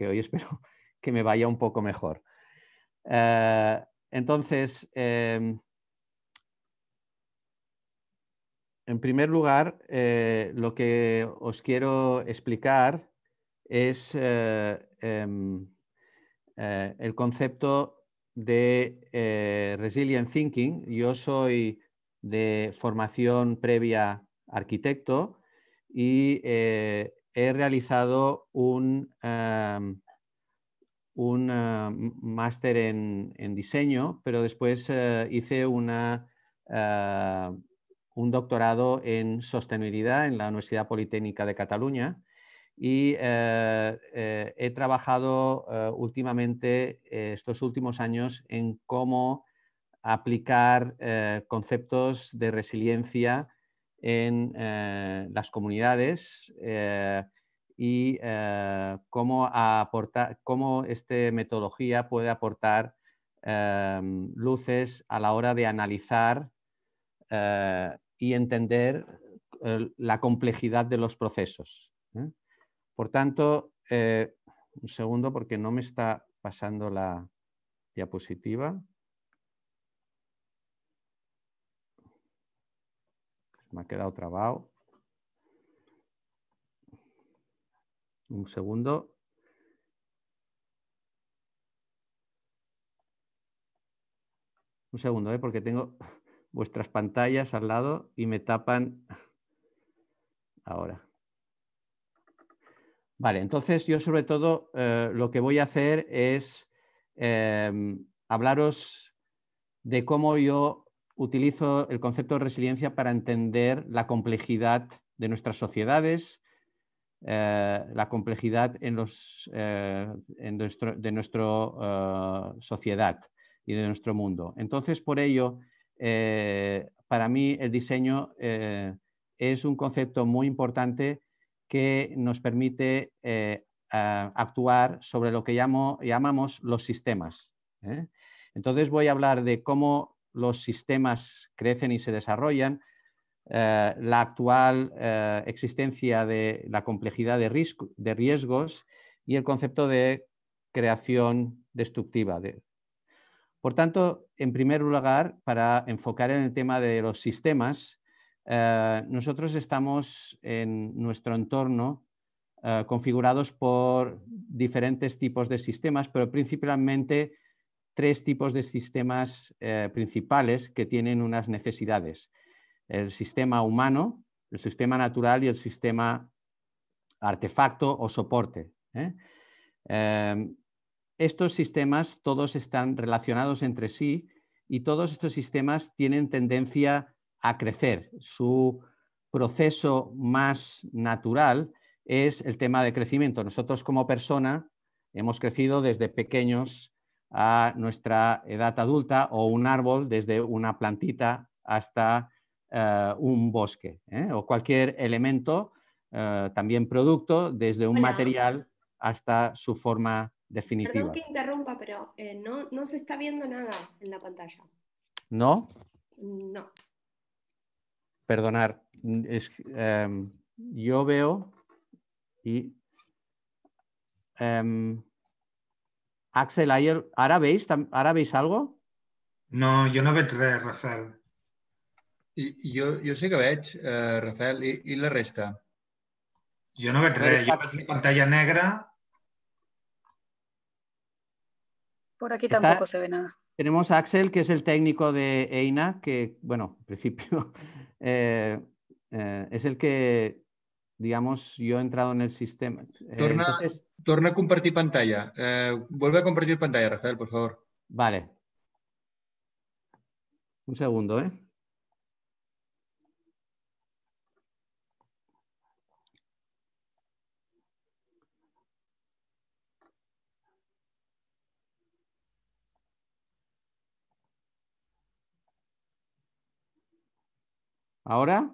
que hoy espero que me vaya un poco mejor. Eh, entonces, em, en primer lugar, eh, lo que os quiero explicar es eh, em, el concepto de resilient thinking. Yo soy de formación previa arquitecto y he realizado un, eh, eh, máster en, diseño, pero después eh, hice una, un doctorado en sostenibilidad en la Universidad Politécnica de Cataluña y he trabajado últimamente estos últimos años en cómo aplicar conceptos de resiliencia en eh, las comunidades eh, y eh, cómo, cómo esta metodología puede aportar luces a la hora de analizar y entender la complejidad de los procesos. Por tanto, un segundo porque no me está pasando la diapositiva. Me ha quedado trabado. Un segundo. Un segundo, ¿eh? porque tengo vuestras pantallas al lado y me tapan ahora. Vale, entonces yo sobre todo eh, lo que voy a hacer es eh, hablaros de cómo yo utilizo el concepto de resiliencia para entender la complejidad de nuestras sociedades, eh, la complejidad en los, eh, de nuestra eh, sociedad y de nuestro mundo. Entonces, por ello, para mí el diseño es un concepto muy importante que nos permite actuar sobre lo que llamamos los sistemas. Entonces voy a hablar de cómo los sistemas crecen y se desarrollan, eh, la actual eh, existencia de la complejidad de, riesgos y el concepto de creación destructiva. De... Por tanto, en primer lugar, para enfocar en el tema de los sistemas, eh, nosotros estamos en nuestro entorno configurados por diferentes tipos de sistemas, pero principalmente tres tipos de sistemas eh, principales que tienen unas necesidades. El sistema humano, el sistema natural y el sistema artefacto o soporte. ¿eh? Em, estos sistemas todos están relacionados entre sí y todos estos sistemas tienen tendencia a crecer. Su proceso más natural es el tema de crecimiento. Nosotros como persona hemos crecido desde pequeños a nuestra edad adulta o un árbol desde una plantita hasta eh, un bosque ¿eh? o cualquier elemento, eh, también producto, desde un material hasta su forma definitiva. Perdón que interrumpa, pero no, se está viendo nada en la pantalla. ¿No? No. Perdonar, mm, em, yo veo y... Em, Axel ¿ahora veis, algo? No, yo no veo res, Rafael. Yo sé que veo, eh, Rafael, ¿y la resta? Yo no veo res, yo veo pantalla negra. Por aquí tampoco se ve nada. Tenemos a Axel, que es el técnico de EINA, que, bueno, en principio, eh, eh, es el que digamos, yo he entrado en el sistema. Torna, a compartir pantalla. Eh, vuelve a compartir pantalla, Rafael, por favor. Vale. Un segundo, ¿eh? ¿Ahora?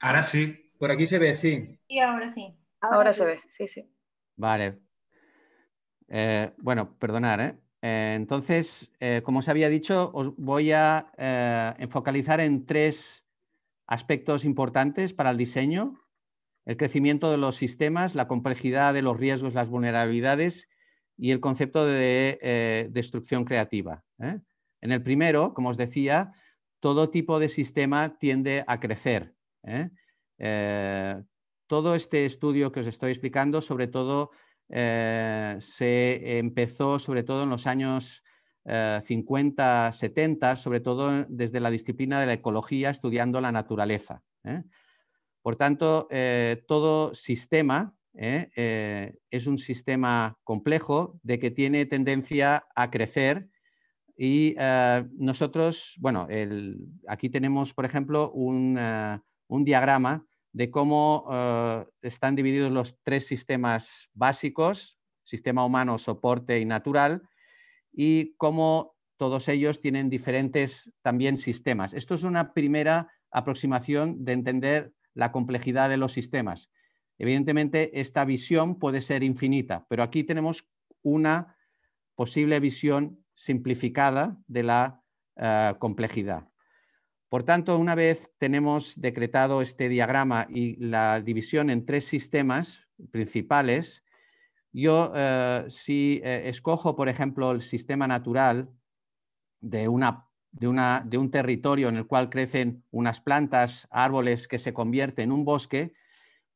Ahora sí. Por aquí se ve, sí. Y ahora sí. Ahora, se ve, sí, sí. Vale. Eh, bueno, perdonar, ¿eh? eh entonces, eh, como os había dicho, os voy a enfocalizar en tres aspectos importantes para el diseño, el crecimiento de los sistemas, la complejidad de los riesgos, las vulnerabilidades y el concepto de destrucción creativa. En el primero, como os decía, todo tipo de sistema tiende a crecer. ¿eh? Eh, todo este estudio que os estoy explicando, sobre todo, eh, se empezó sobre todo en los años 50, 70, sobre todo desde la disciplina de la ecología, estudiando la naturaleza. Por tanto, todo sistema es un sistema complejo de que tiene tendencia a crecer y nosotros, bueno, aquí tenemos, por ejemplo, un, un diagrama de cómo eh, están divididos los tres sistemas básicos, sistema humano, soporte y natural, y cómo todos ellos tienen diferentes también sistemas. Esto es una primera aproximación de entender la complejidad de los sistemas. Evidentemente, esta visión puede ser infinita, pero aquí tenemos una posible visión simplificada de la eh, complejidad. Por tanto, una vez tenemos decretado este diagrama y la división en tres sistemas principales, yo eh, si eh, escojo, por ejemplo, el sistema natural de, un territorio en el cual crecen unas plantas, árboles que se convierte en un bosque,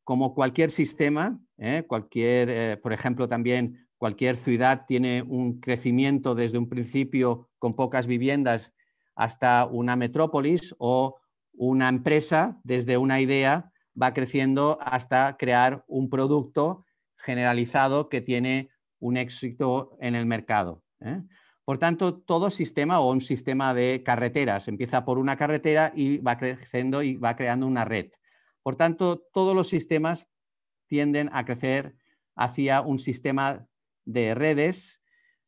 como cualquier sistema, eh, cualquier, por ejemplo, también cualquier ciudad tiene un crecimiento desde un principio con pocas viviendas hasta una metrópolis o una empresa desde una idea va creciendo hasta crear un producto generalizado que tiene un éxito en el mercado. ¿eh? Por tanto, todo sistema o un sistema de carreteras empieza por una carretera y va creciendo y va creando una red. Por tanto, todos los sistemas tienden a crecer hacia un sistema de redes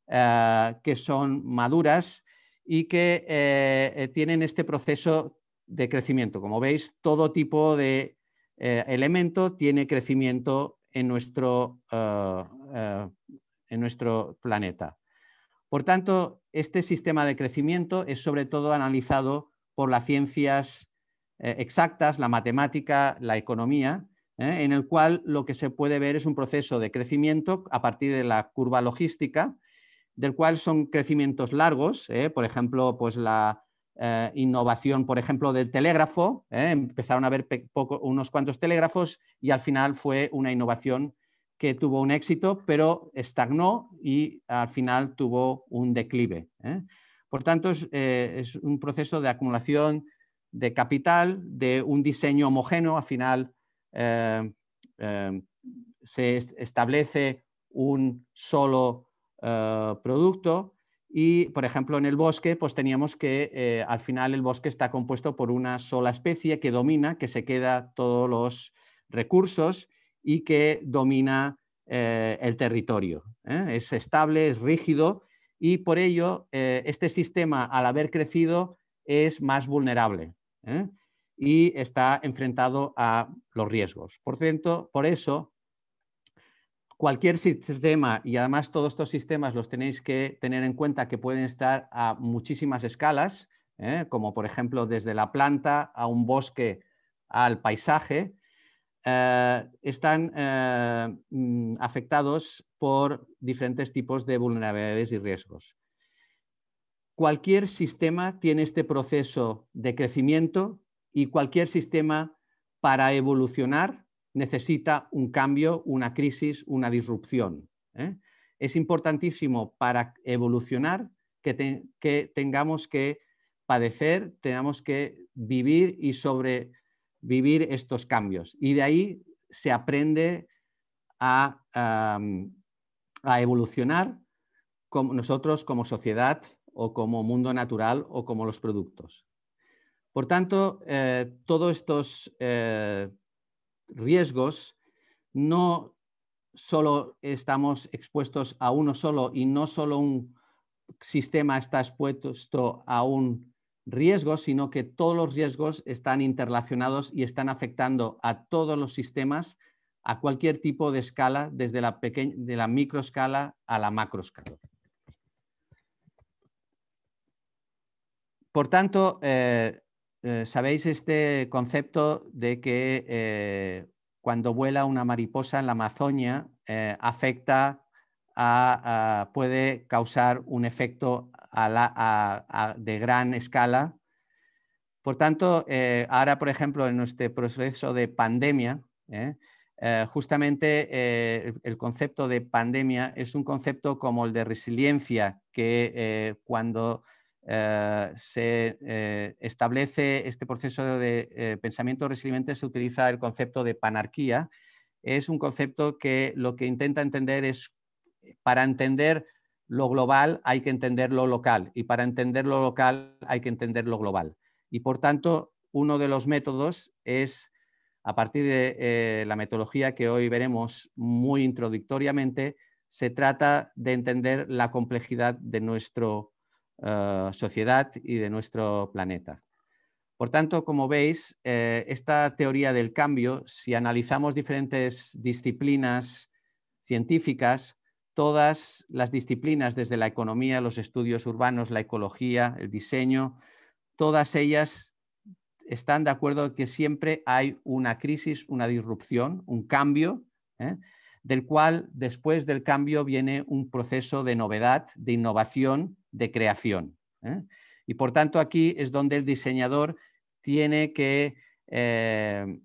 eh, que son maduras y que eh, eh, tienen este proceso de crecimiento. Como veis, todo tipo de eh, elemento tiene crecimiento en nuestro, ah, ah, en nuestro planeta. Por tanto, este sistema de crecimiento es sobre todo analizado por las ciencias exactas, la matemática, la economía, en el cual lo que se puede ver es un proceso de crecimiento a partir de la curva logística, del cual son crecimientos largos, ¿eh? por ejemplo, pues la eh, innovación, por ejemplo, del telégrafo, ¿eh? empezaron a haber poco, unos cuantos telégrafos y al final fue una innovación que tuvo un éxito, pero estagnó y al final tuvo un declive. Por tanto, es, un proceso de acumulación de capital, de un diseño homogéneo, al final se establece un solo eh, producto. Y, por ejemplo, en el bosque, pues teníamos que, eh, al final, el bosque está compuesto por una sola especie que domina, que se queda todos los recursos y que domina eh, el territorio. Es estable, es rígido y por ello este sistema, al haber crecido, es más vulnerable y está enfrentado a los riesgos. Por, tanto, por eso, cualquier sistema, y además todos estos sistemas los tenéis que tener en cuenta que pueden estar a muchísimas escalas, ¿eh? como por ejemplo desde la planta a un bosque al paisaje, eh, están eh, mm, afectados por diferentes tipos de vulnerabilidades y riesgos. Cualquier sistema tiene este proceso de crecimiento y cualquier sistema para evolucionar necesita un cambio, una crisis, una disrupción. ¿eh? Es importantísimo para evolucionar que, tengamos que padecer, tengamos que vivir y sobrevivir estos cambios. Y de ahí se aprende a, evolucionar como nosotros como sociedad o como mundo natural o como los productos. Por tanto, eh, todos estos eh, riesgos, no solo estamos expuestos a uno solo y no solo un sistema está expuesto a un riesgo, sino que todos los riesgos están interrelacionados y están afectando a todos los sistemas a cualquier tipo de escala, desde la, pequeña, de la microescala a la escala. Por tanto, eh, eh, sabéis este concepto de que eh, cuando vuela una mariposa en la Amazonia eh, afecta puede causar un efecto de gran escala. Por tanto, ahora, por ejemplo, en este proceso de pandemia, justamente el, concepto de pandemia es un concepto como el de resiliencia, que cuando eh, se eh, establece este proceso de eh, pensamiento resiliente, se utiliza el concepto de panarquía. Es un concepto que lo que intenta entender es, para entender lo global hay que entender lo local y para entender lo local hay que entender lo global. Y por tanto, uno de los métodos es, a partir de la metodología que hoy veremos muy introductoriamente, se trata de entender la complejidad de nuestro eh, sociedad y de nuestro planeta. Por tanto, como veis, eh, esta teoría del cambio, si analizamos diferentes disciplinas científicas, todas las disciplinas, desde la economía, los estudios urbanos, la ecología, el diseño, todas ellas están de acuerdo que siempre hay una crisis, una disrupción, un cambio, ¿eh? del cual después del cambio viene un proceso de novedad, de innovación, de creación. ¿eh? Y por tanto aquí es donde el diseñador tiene que, eh,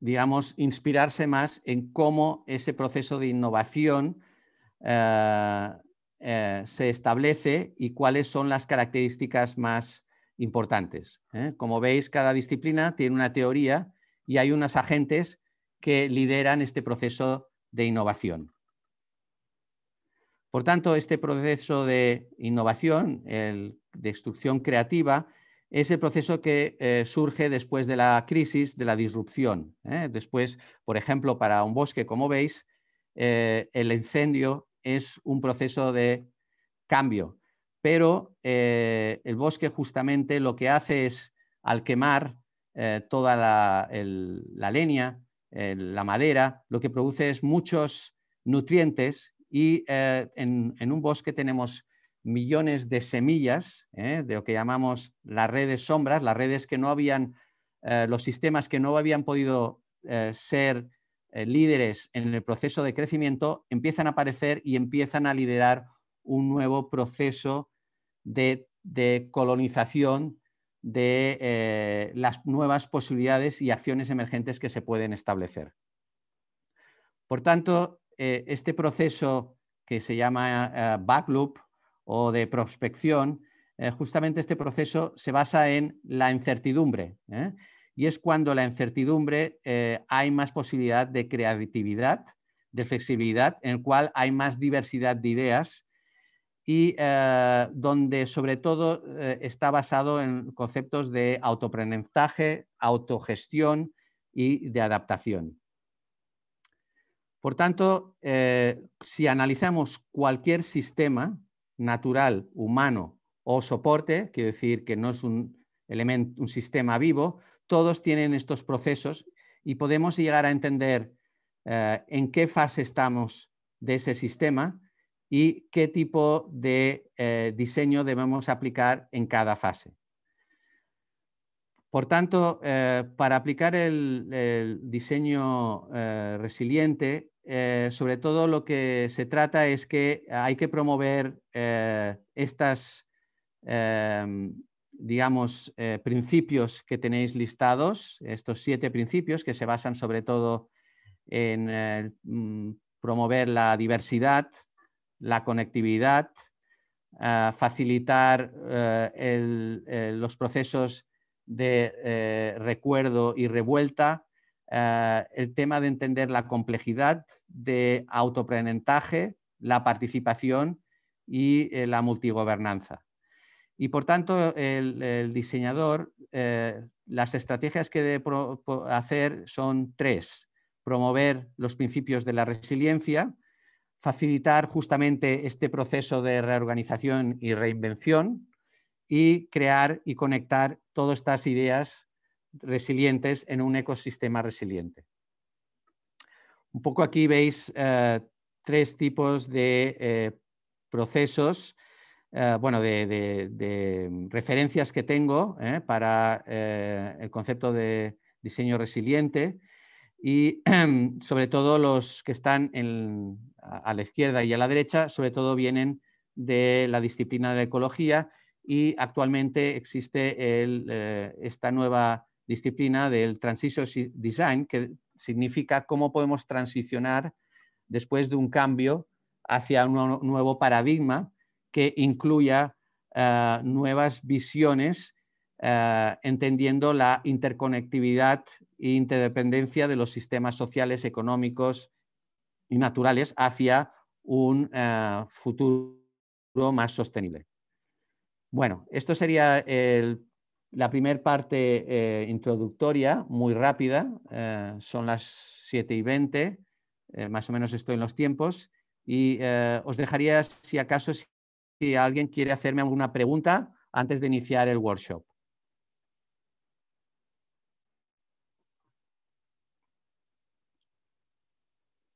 digamos, inspirarse más en cómo ese proceso de innovación eh, se establece y cuáles son las características más importantes. Como veis, cada disciplina tiene una teoría y hay unos agentes que lideran este proceso de innovación. Por tanto, este proceso de innovación, de destrucción creativa, es el proceso que eh, surge después de la crisis, de la disrupción. ¿eh? Después, por ejemplo, para un bosque, como veis, eh, el incendio es un proceso de cambio, pero el bosque justamente lo que hace es, al quemar toda la leña, la madera, lo que produce es muchos nutrientes y eh, en, un bosque tenemos millones de semillas, eh, de lo que llamamos las redes sombras, las redes que no habían, eh, los sistemas que no habían podido ser líderes en el proceso de crecimiento, empiezan a aparecer y empiezan a liderar un nuevo proceso de, colonización de las nuevas posibilidades y acciones emergentes que se pueden establecer. Por tanto, eh, este proceso que se llama eh, backloop o de prospección, eh, justamente este proceso se basa en la incertidumbre. Y es cuando la incertidumbre hay más posibilidad de creatividad, de flexibilidad, en el cual hay más diversidad de ideas y donde sobre todo está basado en conceptos de autoaprendizaje, autogestión y de adaptación. Por tanto, eh, si analizamos cualquier sistema natural, humano o soporte, quiero decir que no es un, un sistema vivo, todos tienen estos procesos y podemos llegar a entender eh, en qué fase estamos de ese sistema y qué tipo de eh, diseño debemos aplicar en cada fase. Por tanto, para aplicar el diseño resiliente eh, sobre todo lo que se trata es que hay que promover estos eh, estas, eh, digamos, principios que tenéis listados, estos siete principios que se basan sobre todo en mm, promover la diversidad, la conectividad, facilitar los procesos de recuerdo y revuelta, eh, el tema de entender la complejidad de autoprenentaje, la participación y eh, la multigobernanza. Y por tanto, el, diseñador, eh, las estrategias que debe hacer son tres. Promover los principios de la resiliencia, facilitar justamente este proceso de reorganización y reinvención y crear y conectar todas estas ideas resilientes en un ecosistema resiliente. Un poco aquí veis eh, tres tipos de eh, procesos, eh, bueno, de, referencias que tengo para el concepto de diseño resiliente y sobre todo los que están a la izquierda y a la derecha, sobre todo vienen de la disciplina de ecología y actualmente existe esta nueva disciplina del Transition Design, que significa cómo podemos transicionar después de un cambio hacia un nuevo paradigma que incluya eh, nuevas visiones, eh, entendiendo la interconectividad e interdependencia de los sistemas sociales, económicos y naturales hacia un eh, futuro más sostenible. Bueno, esto sería el la primera parte eh, introductoria, muy rápida, eh, son las 7 y 20, eh, más o menos estoy en los tiempos, y os dejaría si acaso si, alguien quiere hacerme alguna pregunta antes de iniciar el workshop.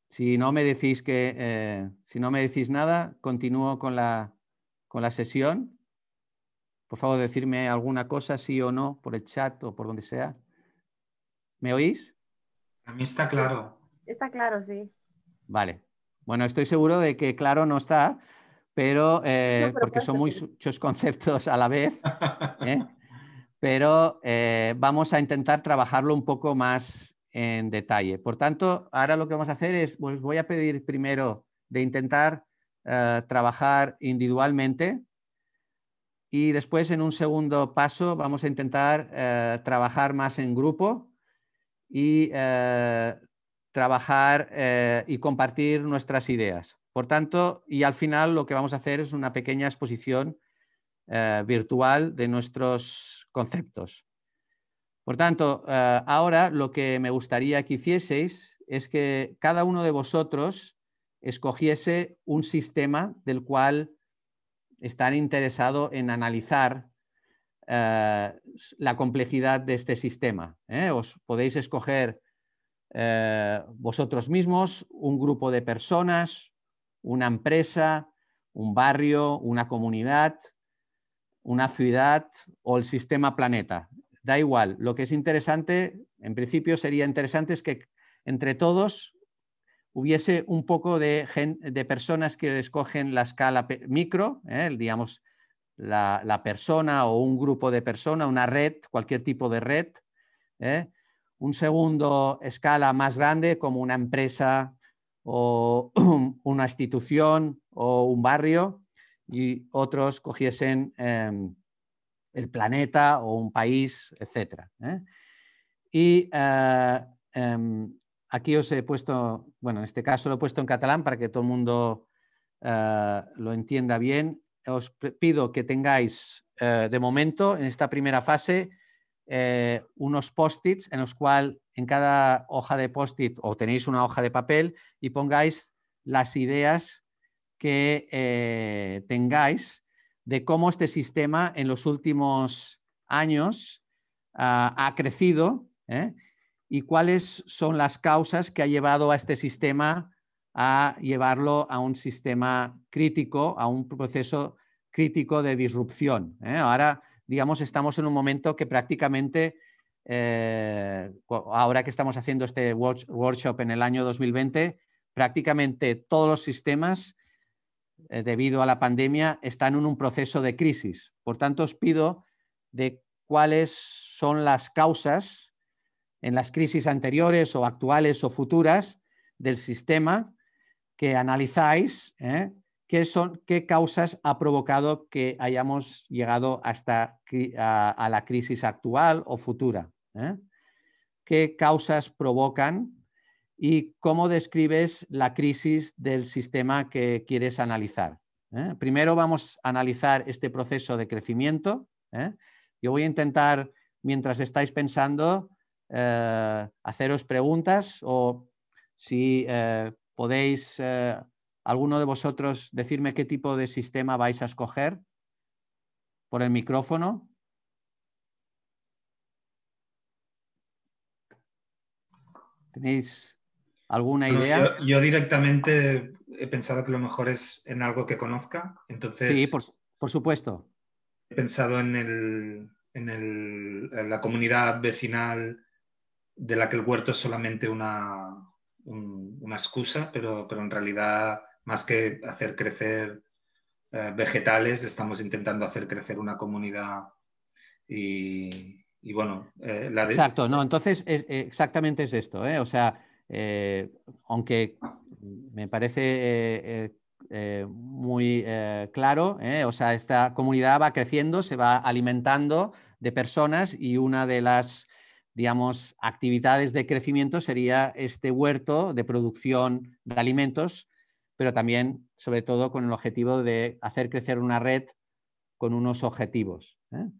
Si no me decís que, si no me decís nada, continúo con la, con la sesión. Por favor, decirme alguna cosa, sí o no, por el chat o por donde sea. ¿Me oís? A mí está claro. Está claro, sí. Vale. Bueno, estoy seguro de que claro no está, pero, eh, porque son muchos conceptos a la vez. ¿eh? pero eh, vamos a intentar trabajarlo un poco más en detalle. Por tanto, ahora lo que vamos a hacer es, pues voy a pedir primero de intentar trabajar individualmente y después, en un segundo paso, vamos a intentar eh, trabajar más en grupo y eh, trabajar eh, y compartir nuestras ideas. Por tanto, y al final lo que vamos a hacer es una pequeña exposición virtual de nuestros conceptos. Por tanto, ahora lo que me gustaría que hicieseis es que cada uno de vosotros escogiese un sistema del cual están interesados en analizar eh, la complejidad de este sistema. ¿eh? Os podéis escoger eh, vosotros mismos un grupo de personas, una empresa, un barrio, una comunidad, una ciudad o el sistema planeta. Da igual, lo que es interesante, en principio sería interesante es que entre todos hubiese un poco de, de personas que escogen la escala micro, ¿eh? digamos, la, persona o un grupo de personas, una red, cualquier tipo de red. ¿eh? Un segundo, escala más grande, como una empresa o una institución o un barrio. Y otros cogiesen em, el planeta o un país, etc. ¿eh? Y em, Aquí os he puesto, bueno, en este caso lo he puesto en catalán para que todo el mundo eh, lo entienda bien. Os pido que tengáis eh, de momento, en esta primera fase, eh, unos post-its en los cuales en cada hoja de post-it o tenéis una hoja de papel y pongáis las ideas que tengáis de cómo este sistema en los últimos años ah, ha crecido ¿eh? y cuáles son las causas que ha llevado a este sistema a llevarlo a un sistema crítico, a un proceso crítico de disrupción. ¿eh? Ahora, digamos, estamos en un momento que prácticamente, eh, ahora que estamos haciendo este workshop en el año 2020, prácticamente todos los sistemas, eh, debido a la pandemia, están en un proceso de crisis. Por tanto, os pido de cuáles son las causas en las crisis anteriores o actuales o futuras del sistema que analizáis ¿eh? qué, causas ha provocado que hayamos llegado hasta a, la crisis actual o futura. ¿eh? ¿Qué causas provocan y cómo describes la crisis del sistema que quieres analizar? ¿eh? Primero vamos a analizar este proceso de crecimiento. Yo voy a intentar, mientras estáis pensando, eh, haceros preguntas o si eh, podéis, eh, alguno de vosotros, decirme qué tipo de sistema vais a escoger por el micrófono. ¿Tenéis alguna idea? yo, directamente he pensado que lo mejor es en algo que conozca, entonces... Sí, por, supuesto. He pensado en, en en la comunidad vecinal de la que el huerto es solamente una, una excusa, pero, pero en realidad más que hacer crecer eh, vegetales, estamos intentando hacer crecer una comunidad y, bueno, eh, la Exacto, no, entonces eh, exactamente es esto, o sea, aunque me parece muy claro, o sea, esta comunidad va creciendo, se va alimentando de personas y una de las digamos, actividades de crecimiento sería este huerto de producción de alimentos, pero también, sobre todo, con el objetivo de hacer crecer una red con unos objetivos. ¿eh?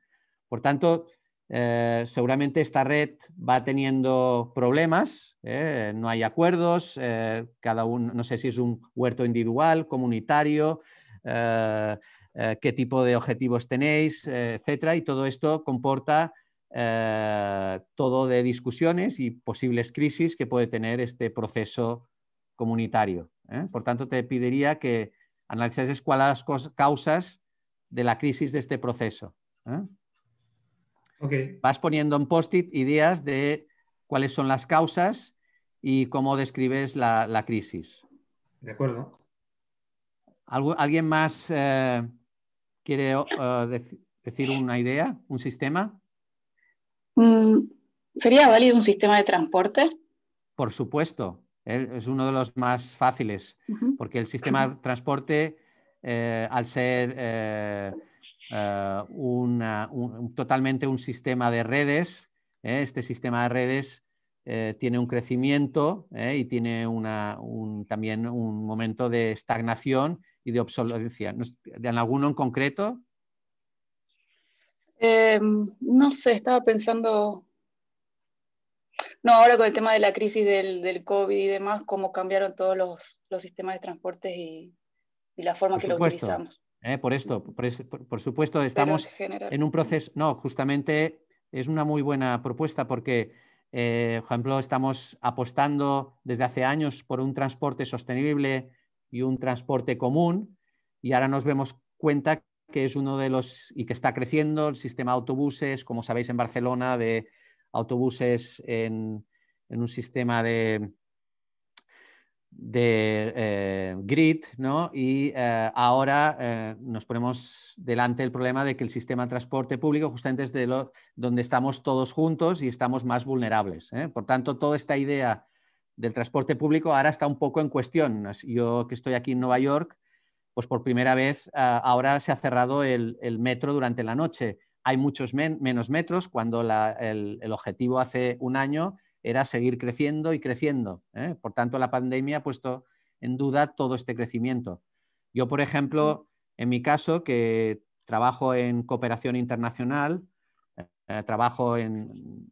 Por tanto, eh, seguramente esta red va teniendo problemas, ¿eh? no hay acuerdos, cada uno, no sé si es un huerto individual, comunitario, qué tipo de objetivos tenéis, etcétera, y todo esto comporta eh, todo de discusiones y posibles crisis que puede tener este proceso comunitario. ¿eh? Por tanto, te pediría que analices cuáles son las causas de la crisis de este proceso. ¿eh? Vas poniendo en post-it ideas de cuáles son las causas y cómo describes la, crisis. De acuerdo. ¿Alguien más quiere decir una idea, un sistema? Mm, ¿Sería válido un sistema de transporte? Por supuesto, es uno de los más fáciles, porque el sistema de transporte, eh, al ser eh, eh, un, totalmente un sistema de redes, este sistema de redes tiene un crecimiento y tiene también un momento de estagnación y de obsolescencia. ¿De alguno en concreto, eh, no sé, estaba pensando, no, ahora con el tema de la crisis del, COVID y demás, cómo cambiaron todos los, sistemas de transportes y, la forma que los lo utilizamos. Eh, por esto, por, supuesto, estamos en, un proceso, no, justamente es una muy buena propuesta porque, eh, por ejemplo, estamos apostando desde hace años por un transporte sostenible y un transporte común y ahora nos vemos cuenta que es uno de los y que está creciendo, el sistema de autobuses, como sabéis en Barcelona, de autobuses en, un sistema de, de eh, grid, Y eh, ahora eh, nos ponemos delante el problema de que el sistema de transporte público justamente es de donde estamos todos juntos y estamos más vulnerables. Por tanto, toda esta idea del transporte público ahora está un poco en cuestión. Yo que estoy aquí en Nueva York, pues por primera vez eh, ahora se ha cerrado el, metro durante la noche. Hay muchos menos metros cuando el, objetivo hace un año era seguir creciendo y creciendo. ¿eh? Por tanto, la pandemia ha puesto en duda todo este crecimiento. Yo, por ejemplo, en mi caso, que trabajo en cooperación internacional, eh, trabajo en,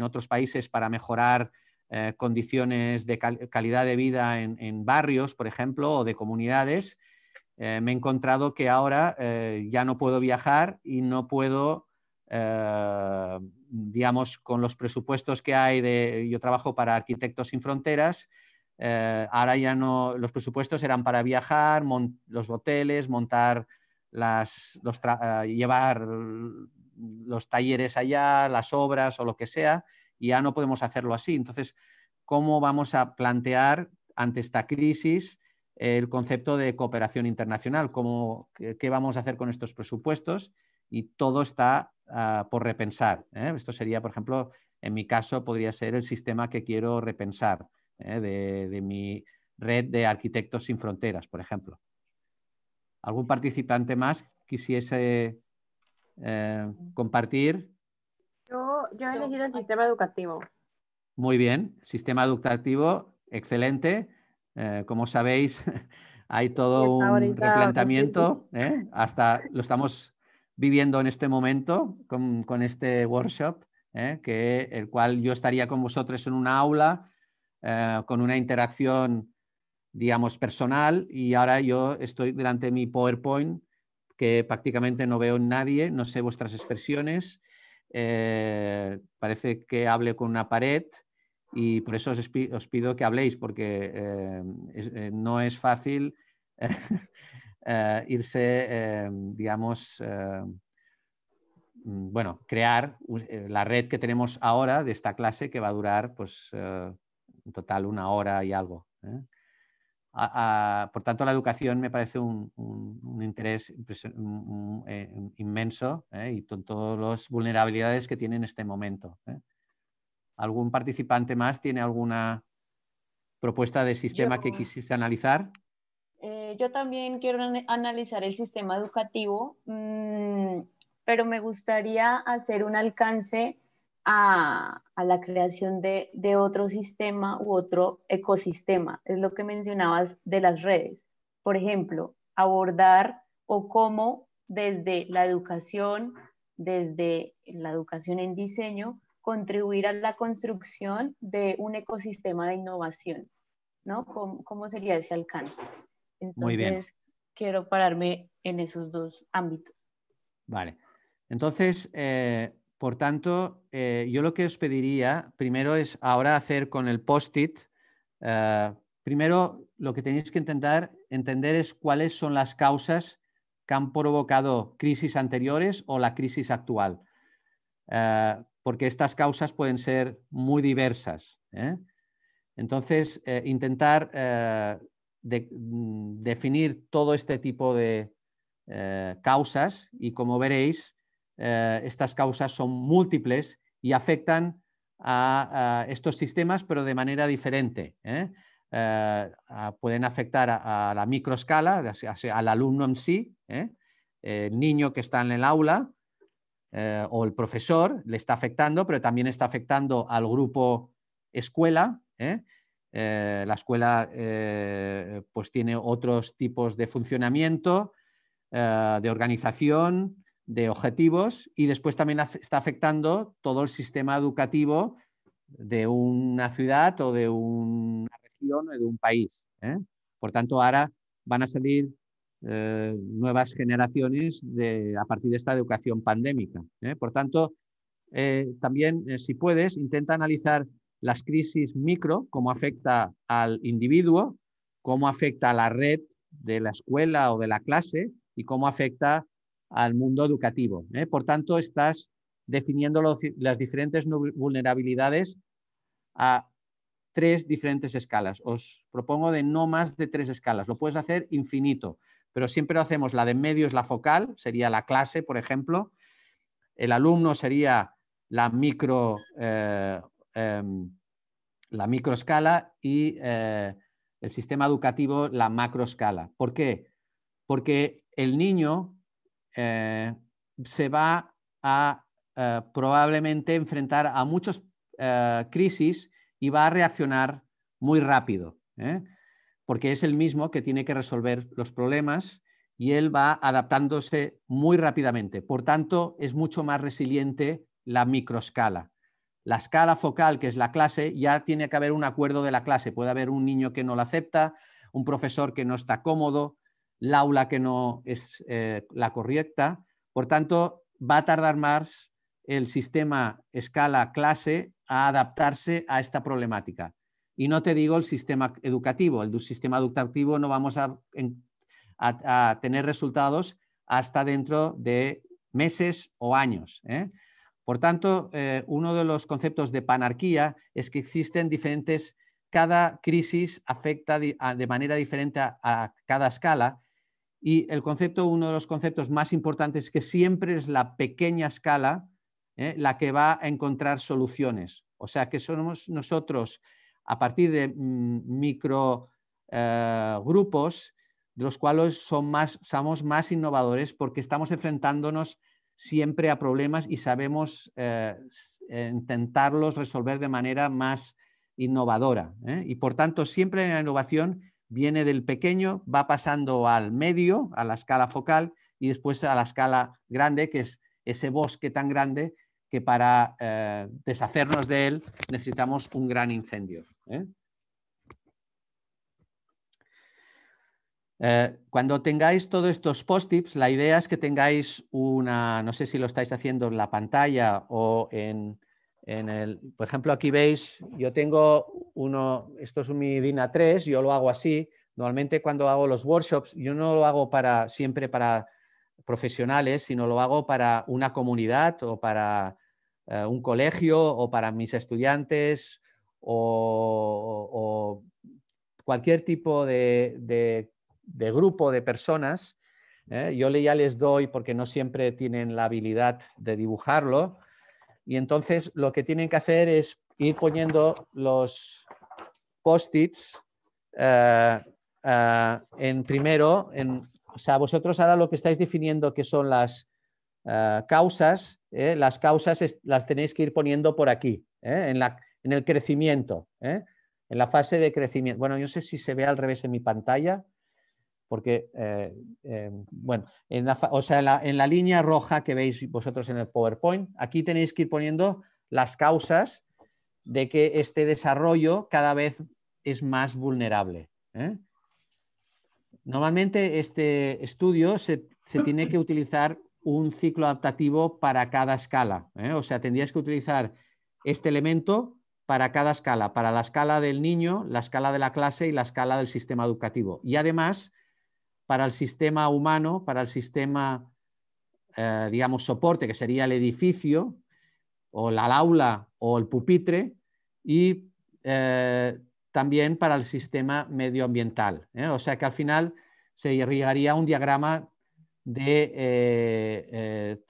otros países para mejorar condiciones de calidad de vida en, barrios, por ejemplo, o de comunidades, eh, me he encontrado que ahora eh, ya no puedo viajar y no puedo, eh, digamos, con los presupuestos que hay de, yo trabajo para Arquitectos Sin Fronteras, ahora ya no, los presupuestos eran para viajar, los hoteles, montar llevar los talleres allá, las obras o lo que sea, y ya no podemos hacerlo así. Entonces, ¿cómo vamos a plantear ante esta crisis? el concepto de cooperación internacional, cómo, qué vamos a hacer con estos presupuestos y todo está ah, por repensar. ¿eh? Esto sería, por ejemplo, en mi caso podría ser el sistema que quiero repensar ¿eh? de, mi red de arquitectos sin fronteras, por ejemplo. ¿Algún participante más quisiese eh, compartir? Yo, yo he elegido el sistema educativo. Muy bien, sistema educativo, excelente. Eh, como sabéis, hay todo pues un replantamiento, ¿eh? hasta lo estamos viviendo en este momento con, este workshop, ¿eh? el cual yo estaría con vosotros en una aula, con una interacción, digamos, personal, y ahora yo estoy delante de mi PowerPoint, que prácticamente no veo a nadie, no sé vuestras expresiones, parece que hable con una pared, y por eso os, pido que habléis, porque eh, eh, no es fácil eh, irse, digamos, mm, bueno, crear la red que tenemos ahora de esta clase que va a durar, pues, en total una hora y algo. por tanto, la educación me parece un, interés inmenso y con todas las vulnerabilidades que tiene en este momento. ¿Algún participante más tiene alguna propuesta de sistema que eh, quisiese analizar? Eh, yo también quiero analizar el sistema educativo, mm, pero me gustaría hacer un alcance a, la creación de, otro sistema u otro ecosistema. Es lo que mencionabas de las redes. Por ejemplo, abordar o cómo desde la educación, desde la educación en diseño, contribuir a la construcción de un ecosistema de innovación, ¿no? ¿Cómo, sería ese alcance? Entonces, Muy bien. quiero pararme en esos dos ámbitos. Vale. Entonces, eh, por tanto, eh, yo lo que os pediría primero es ahora hacer con el post-it. Eh, primero, lo que tenéis que intentar entender es cuáles son las causas que han provocado crisis anteriores o la crisis actual porque estas causas pueden ser muy diversas. ¿eh? Entonces, eh, intentar eh, mm, definir todo este tipo de causas y como veréis, estas causas son múltiples y afectan a, estos sistemas, pero de manera diferente. pueden afectar a, la microescala, al alumno en sí, el niño que está en el aula, eh, o el profesor le está afectando, pero también está afectando al grupo escuela. ¿eh? Eh, la escuela pues tiene otros tipos de funcionamiento, de organización, de objetivos y después también está afectando todo el sistema educativo de una ciudad o de una región o de un país. Por tanto, ahora van a salir eh, nuevas generaciones a partir de esta educación pandémica. ¿eh? Por tanto, eh, también, si puedes, intenta analizar las crisis micro, cómo afecta al individuo, cómo afecta a la red de la escuela o de la clase y cómo afecta al mundo educativo. Por tanto, estás definiendo las diferentes vulnerabilidades a tres diferentes escalas. Os propongo de no más de tres escalas. Lo puedes hacer infinito pero siempre hacemos la de medio es la focal, sería la clase, por ejemplo. El alumno sería la micro, eh, em, la microescala y eh, el sistema educativo la macroescala. ¿Por qué? Porque el niño eh, se va a probablemente enfrentar a muchas crisis y va a reaccionar muy rápido porque es el mismo que tiene que resolver los problemas y él va adaptándose muy rápidamente. Por tanto, es mucho más resiliente la microescala. La escala focal, que es la clase, ya tiene que haber un acuerdo de la clase. Puede haber un niño que no la acepta, un profesor que no está cómodo, la aula que no es eh, la correcta. Por tanto, va a tardar más el sistema escala-clase a adaptarse a esta problemática. Y no te digo el sistema educativo. El sistema educativo no vamos a, tener resultados hasta dentro de meses o años. ¿eh? Por tanto, eh, uno de los conceptos de panarquía es que existen diferentes, cada crisis afecta de manera diferente a, cada escala y el concepto, uno de los conceptos más importantes es que siempre es la pequeña escala ¿eh? la que va a encontrar soluciones. O sea que somos nosotros a partir de mm, microgrupos eh, de los cuales somos más innovadores porque estamos enfrentándonos siempre a problemas y sabemos eh, intentarlos resolver de manera más innovadora. ¿eh? Y por tanto, siempre la innovación viene del pequeño, va pasando al medio, a la escala focal y después a la escala grande, que es ese bosque tan grande que para eh, deshacernos de él necesitamos un gran incendio. ¿eh? Eh, cuando tengáis todos estos post-tips, la idea es que tengáis una, no sé si lo estáis haciendo en la pantalla o en, el, por ejemplo, aquí veis, yo tengo uno, esto es un mi DINA 3, yo lo hago así. Normalmente cuando hago los workshops, yo no lo hago para siempre para profesionales, sino lo hago para una comunidad o para eh, un colegio o para mis estudiantes o, cualquier tipo de, grupo de personas. ¿eh? Yo ya les doy porque no siempre tienen la habilidad de dibujarlo. Y entonces lo que tienen que hacer es ir poniendo los post-its eh, en primero, en o sea, vosotros ahora lo que estáis definiendo que son las eh, causas, eh, las causas las tenéis que ir poniendo por aquí, eh, en, la, en, el crecimiento, en la fase de crecimiento. Bueno, yo no sé si se ve al revés en mi pantalla, porque, bueno, en la, o sea, en la, en la línea roja que veis vosotros en el PowerPoint, aquí tenéis que ir poniendo las causas de que este desarrollo cada vez es más vulnerable. ¿eh? Normalmente este estudio se, tiene que utilizar un ciclo adaptativo para cada escala. ¿eh? O sea, tendrías que utilizar este elemento para cada escala, para la escala del niño, la escala de la clase y la escala del sistema educativo. Y además, para el sistema humano, para el sistema, eh, digamos, soporte, que sería el edificio, o la aula, o el pupitre, y eh, también para el sistema medioambiental. ¿eh? O sea que al final se irrigaría un diagrama de, eh, eh,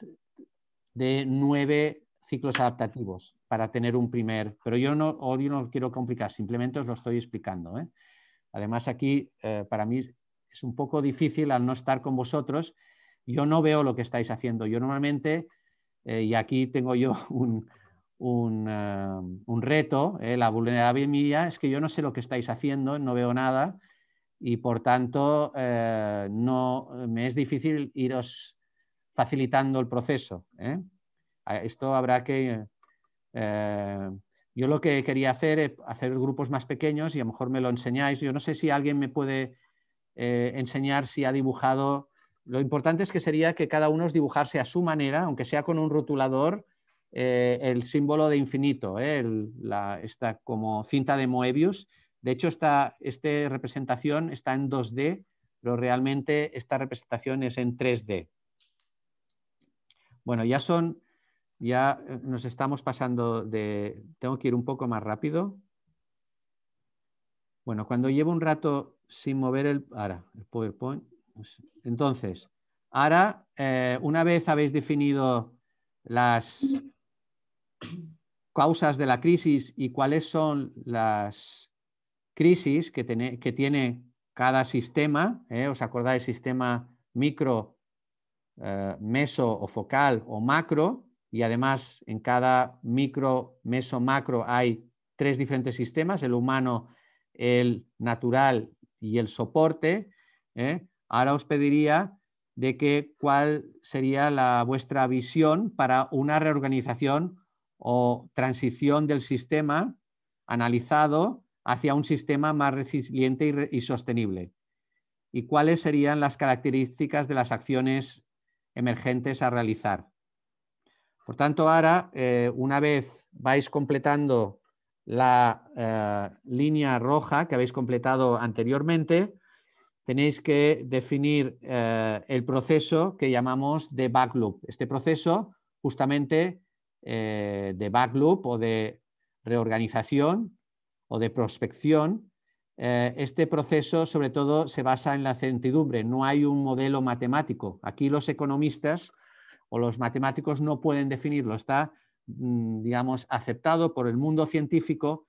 de nueve ciclos adaptativos para tener un primer, pero yo no, hoy no quiero complicar, simplemente os lo estoy explicando. Además aquí para mí es un poco difícil al no estar con vosotros, yo no veo lo que estáis haciendo. Yo normalmente, y aquí tengo yo un, Ah, un, reto. Eh, la vulnerabilidad mía es que yo no sé lo que estáis haciendo, no veo nada y por tanto eh, no, me es difícil iros facilitando el proceso. Eh. Esto habrá que... yo lo que quería hacer es hacer grupos más pequeños y a lo mejor me lo enseñáis. Yo no sé si alguien me puede enseñar si ha dibujado... Lo importante es que sería que cada uno os dibujase a su manera, aunque sea con un rotulador, eh, el símbolo de infinito, eh, esta como cinta de Moebius. De hecho, esta, este representación está en 2D, pero realmente esta representación es en 3D. Bueno, ya son, ya eh, nos estamos pasando de, tengo que ir un poco más rápido. Bueno, cuando llevo un rato sin mover el, ahora, el PowerPoint, pues, entonces, ahora, eh, una vez habéis definido las, causas de la crisis y cuáles son las crisis que, tiene, cada sistema. ¿eh? ¿Os acordáis? Sistema micro, eh, meso o focal o macro. Y además en cada micro, meso, macro hay tres diferentes sistemas, el humano, el natural y el soporte. ¿eh? Ahora os pediría de que cuál sería la, vuestra visión para una reorganización o transición del sistema analizado hacia un sistema más resiliente y, sostenible. ¿Y cuáles serían las características de las acciones emergentes a realizar? Por tanto, ahora, eh, una vez vais completando la eh, línea roja que habéis completado anteriormente, tenéis que definir eh, el proceso que llamamos de backloop. Este proceso justamente eh, de backloop o de reorganización o de prospección, eh, este proceso sobre todo se basa en la certidumbre, no hay un modelo matemático. Aquí los economistas o los matemáticos no pueden definirlo, está, mm, digamos, aceptado por el mundo científico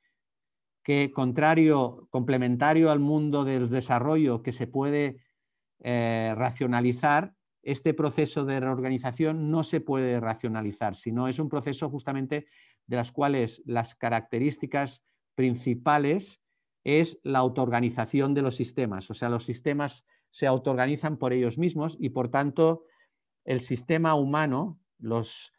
que contrario, complementario al mundo del desarrollo que se puede eh, racionalizar, este proceso de reorganización no se puede racionalizar, sino es un proceso justamente de las cuales las características principales es la autoorganización de los sistemas. O sea, los sistemas se autoorganizan por ellos mismos y por tanto el sistema humano, los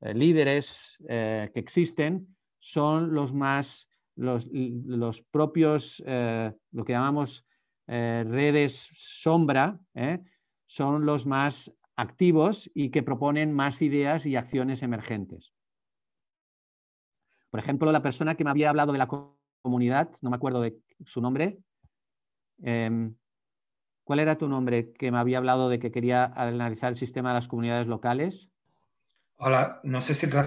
eh, líderes eh, que existen, son los más, los, propios, eh, lo que llamamos redes sombra, son los más activos y que proponen más ideas y acciones emergentes. Por ejemplo, la persona que me había hablado de la comunidad, no me acuerdo de su nombre, em, ¿cuál era tu nombre que me había hablado de que quería analizar el sistema de las comunidades locales? Hola, no sé si, te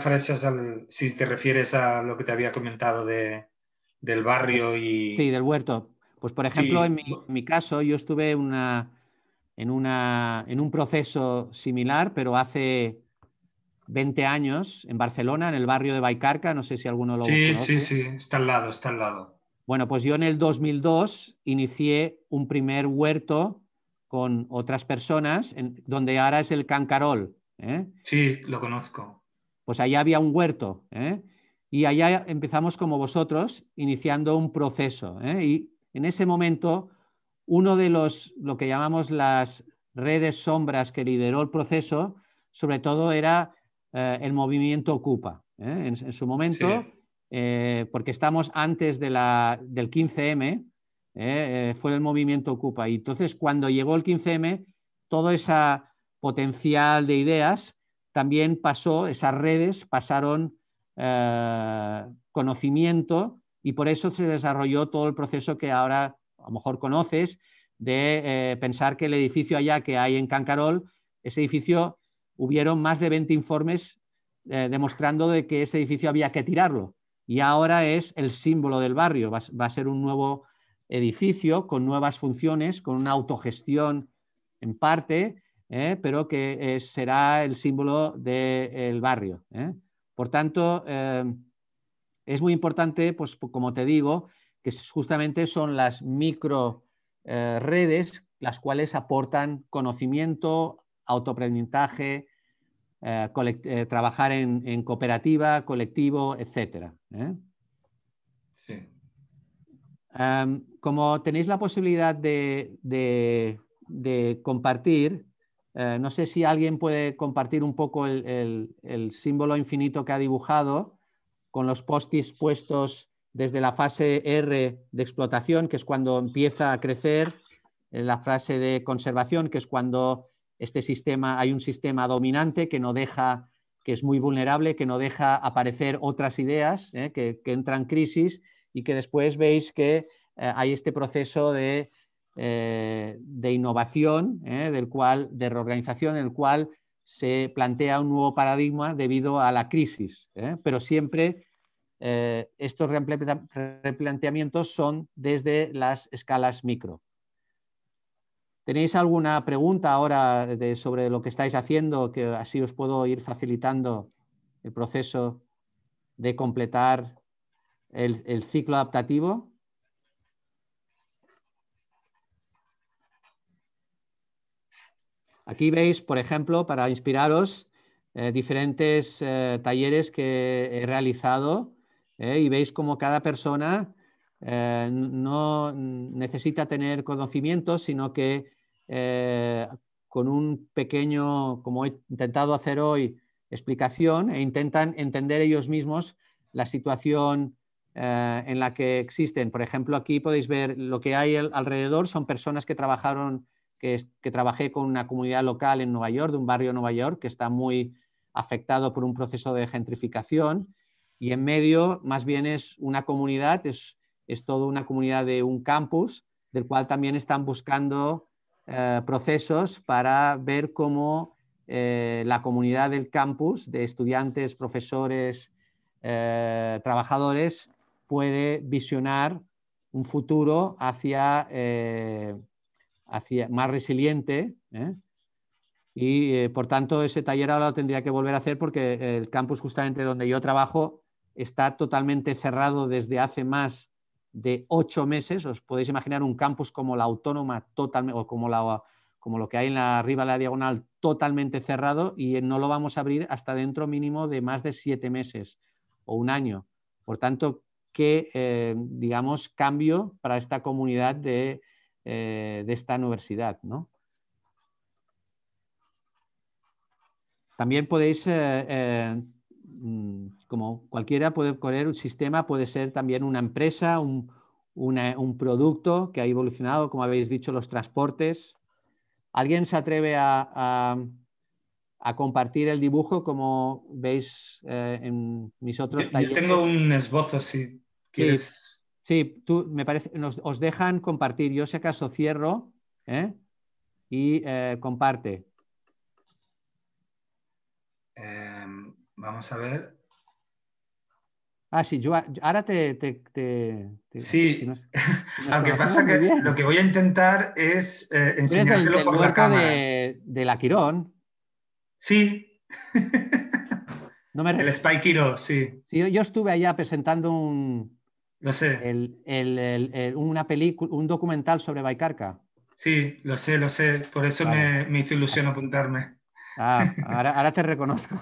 refieres a lo que te había comentado del barrio y... Sí, del huerto. Pues por ejemplo, en mi, mi, caso, yo estuve una, en, una, en un proceso similar, pero hace 20 años en Barcelona, en el barrio de Baicarca, no sé si alguno lo Sí, sí, sí, está al lado, está al lado. Bueno, pues yo en el 2002 inicié un primer huerto con otras personas, en, donde ahora es el Cancarol. ¿eh? Sí, lo conozco. Pues allá había un huerto. ¿eh? Y allá empezamos como vosotros, iniciando un proceso. ¿eh? Y en ese momento uno de los, lo que llamamos las redes sombras que lideró el proceso, sobre todo era eh, el movimiento Ocupa. ¿eh? En, su momento, eh, porque estamos antes de la, del 15M, fue el movimiento Ocupa. Y entonces, cuando llegó el 15M, todo ese potencial de ideas también pasó, esas redes pasaron conocimiento y por eso se desarrolló todo el proceso que ahora a lo mejor conoces, de eh, pensar que el edificio allá que hay en Cancarol, ese edificio hubieron más de 20 informes eh, demostrando de que ese edificio había que tirarlo. Y ahora es el símbolo del barrio, va, a ser un nuevo edificio con nuevas funciones, con una autogestión en parte, eh, pero que será el símbolo del barrio. Por tanto, es muy importante, pues, como te digo, que justamente son las micro eh, redes, las cuales aportan conocimiento, autoaprendizaje, eh, eh, trabajar en, cooperativa, colectivo, etc. Em, como tenéis la posibilidad de, compartir, no sé si alguien puede compartir un poco el, el símbolo infinito que ha dibujado con los postis puestos desde la fase R de explotación, que es cuando empieza a crecer, la fase de conservación, que es cuando este sistema, hay un sistema dominante que no deja, que es muy vulnerable, que no deja aparecer otras ideas, ¿eh? que, entran crisis y que después veis que eh, hay este proceso de, eh, de innovación, del cual, de reorganización, en el cual se plantea un nuevo paradigma debido a la crisis, pero siempre eh, estos replanteamientos son desde las escalas micro. ¿Tenéis alguna pregunta ahora sobre lo que estáis haciendo? Que así os puedo ir facilitando el proceso de completar el, ciclo adaptativo. Aquí veis, por ejemplo, para inspiraros, eh, diferentes eh, talleres que he realizado ¿eh? y veis como cada persona eh, no necesita tener conocimientos, sino que eh, con un pequeño, como he intentado hacer hoy, explicación e intentan entender ellos mismos la situación en la que existen. Por ejemplo, aquí podéis ver lo que hay alrededor, son personas que trabajaron, que, que trabajé con una comunidad local en Nueva York, de un barrio de Nueva York, que está muy afectado por un proceso de gentrificación y en medio más bien es una comunidad, es, es toda una comunidad de un campus, del cual también están buscando eh, procesos para ver cómo eh, la comunidad del campus, de estudiantes, profesores, eh, trabajadores, puede visionar un futuro hacia, hacia más resiliente. Y por tanto, ese taller ahora lo tendría que volver a hacer porque el campus justamente donde yo trabajo está totalmente cerrado desde hace más de ocho meses. Os podéis imaginar un campus como la autónoma totalmente, o como, la, como lo que hay en la, arriba de la diagonal totalmente cerrado y no lo vamos a abrir hasta dentro mínimo de más de siete meses o un año. Por tanto, ¿qué, eh, digamos, cambio para esta comunidad de, eh, esta universidad? ¿no? También podéis eh, Mm, como cualquiera puede poner un sistema, puede ser también una empresa, un, producto que ha evolucionado, como habéis dicho, los transportes. ¿Alguien se atreve a, a, compartir el dibujo como veis eh, en mis otros talleres? Yo tengo un esbozo si quieres. Sí, sí tú, me parece, os dejan compartir. Yo si acaso cierro ¿eh? y eh, comparte. Vamos a ver. Ah, sí, yo ahora te... sí, lo que que lo que voy a intentar es eh, enseñártelo por la cámara. De, de la Quirón. Sí. el Spy Quirón, sí. yo, estuve allá presentando un... una película, un documental sobre Baikarca Sí, lo sé, lo sé. Por eso me, hizo ilusión ah. apuntarme. Ah, ahora, te reconozco.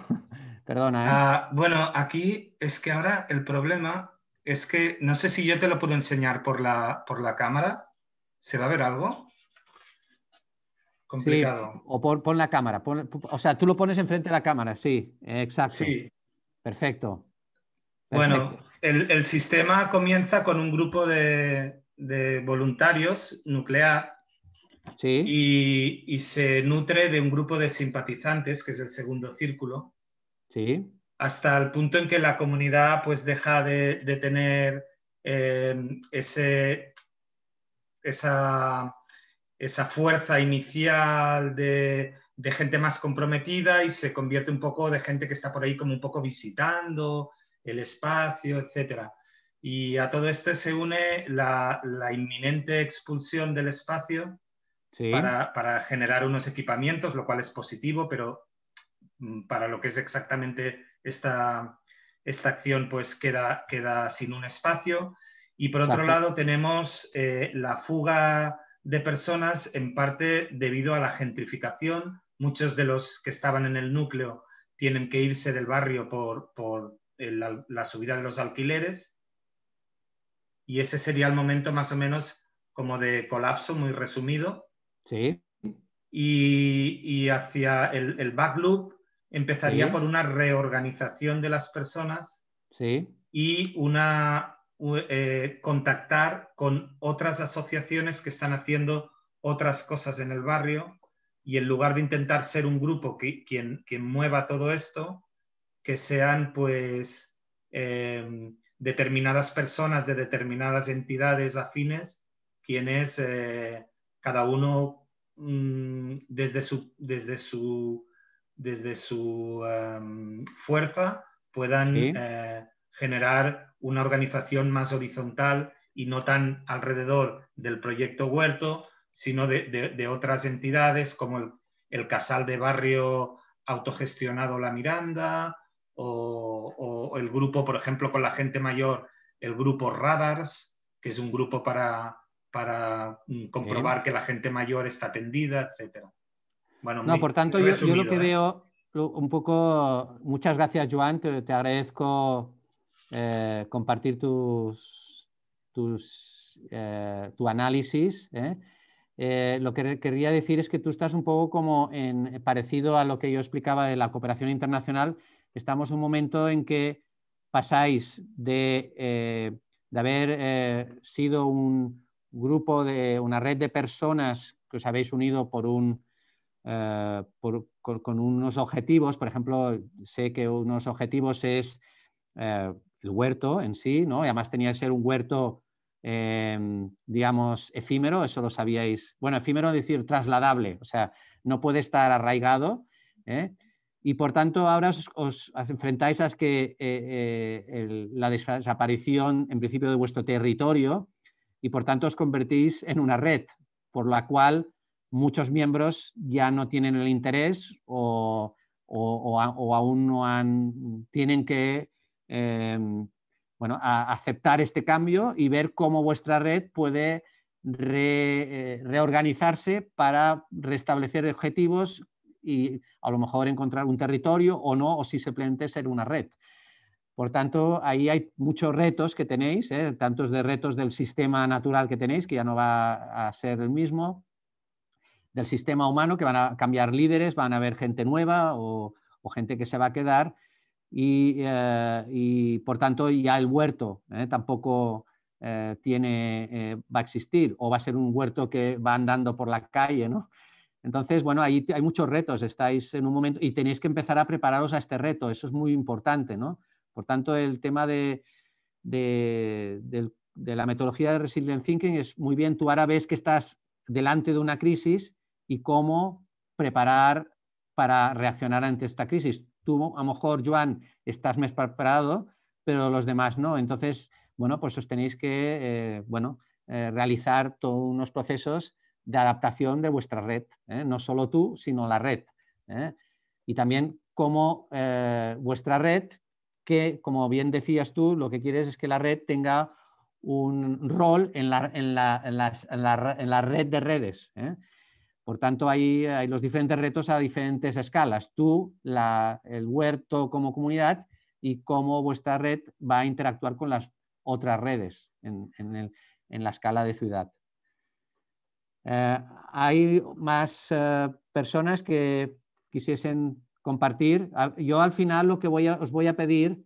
Perdona. ¿eh? Ah, bueno, aquí es que ahora el problema es que no sé si yo te lo puedo enseñar por la, por la cámara. ¿Se va a ver algo? Complicado. o pon, la cámara. o sea, tú lo pones enfrente de la cámara, sí, exacto. Sí. Perfecto. Bueno, el, sistema comienza con un grupo de, voluntarios nuclear y, se nutre de un grupo de simpatizantes, que es el segundo círculo, hasta el punto en que la comunidad pues deja de, tener eh, ese, esa, fuerza inicial de, gente más comprometida y se convierte un poco de gente que está por ahí como un poco visitando el espacio, etc. Y a todo esto se une la, inminente expulsión del espacio para, para, generar unos equipamientos, lo cual es positivo, pero Mm, para lo que es exactamente esta, acción, pues queda, queda sin un espacio. Y por otro lado tenemos eh, la fuga de personas en parte debido a la gentrificación. Muchos de los que estaban en el núcleo tienen que irse del barrio por, la subida de los alquileres. Y ese sería el momento más o menos como de colapso muy resumido. Sí. Y, hacia el, el backloop Empezaría por una reorganización de las personas y una eh, contactar con otras asociaciones que están haciendo otras cosas en el barrio y en lugar de intentar ser un grupo que, quien, mueva todo esto, que sean pues em, determinadas personas de determinadas entidades afines quienes eh, cada uno mm, desde, su, desde su desde su em, fuerza puedan eh, generar una organización más horizontal y no tan alrededor del proyecto Huerto, sino de, otras entidades como el, Casal de Barrio Autogestionado La Miranda o, el grupo, por ejemplo, con la gente mayor, el grupo Radars, que es un grupo para, mm, comprobar que la gente mayor está atendida, etcétera no, por tanto, yo, yo, lo que ¿eh? veo un poco, muchas gracias Joan, te, agradezco eh, compartir tus, tus eh, tu análisis. lo que quería decir es que tú estás un poco como en, parecido a lo que yo explicaba de la cooperación internacional. Estamos en un momento en que pasáis de, de haber sido un grupo, de una red de personas que os habéis unido por un eh, con, unos objetivos, por ejemplo, sé que unos objetivos es eh, el huerto en sí, ¿no? Y además tenía que ser un huerto, em, digamos, efímero, eso lo sabíais. Bueno, efímero es decir trasladable, o sea, no puede estar arraigado. ¿eh? Y por tanto, ahora os, enfrentáis a que la desaparición, en principio, de vuestro territorio, y por tanto os convertís en una red por la cual muchos miembros ya no tienen el interés o, aún no han, tienen que eh, aceptar este cambio y ver cómo vuestra red puede eh, reorganizarse para restablecer objetivos y a lo mejor encontrar un territorio o no, o si se plantea ser una red. Por tanto, ahí hay muchos retos que tenéis, eh, tantos de retos del sistema natural que tenéis, que ya no va a ser el mismo, del sistema humano, que van a cambiar líderes, van a haber gente nueva o, gente que se va a quedar. Y, eh, por tanto ya el huerto eh, tampoco eh, tiene, va a existir o va a ser un huerto que va andando por la calle. Entonces, bueno, ahí hay muchos retos, estáis en un momento y tenéis que empezar a prepararos a este reto, eso es muy importante. Por tanto, el tema de, de la metodología de Resilient Thinking es muy bien, tú ahora ves que estás delante de una crisis y cómo preparar para reaccionar ante esta crisis. Tú, a lo mejor, Joan, estás más preparado, pero los demás no. Entonces, bueno, pues os tenéis que, eh, bueno, eh, realizar todos unos procesos de adaptación de vuestra red, ¿eh? no solo tú, sino la red. Y también cómo vuestra red, que como bien decías tú, lo que quieres es que la red tenga un rol en la, en la red de redes. Por tanto, hay, hay los diferentes retos a diferentes escalas. Tú, el huerto como comunidad y cómo vuestra red va a interactuar con las otras redes en, la escala de ciudad. Eh, hay más eh, personas que quisiesen compartir. Ah, yo al final lo que os voy a pedir,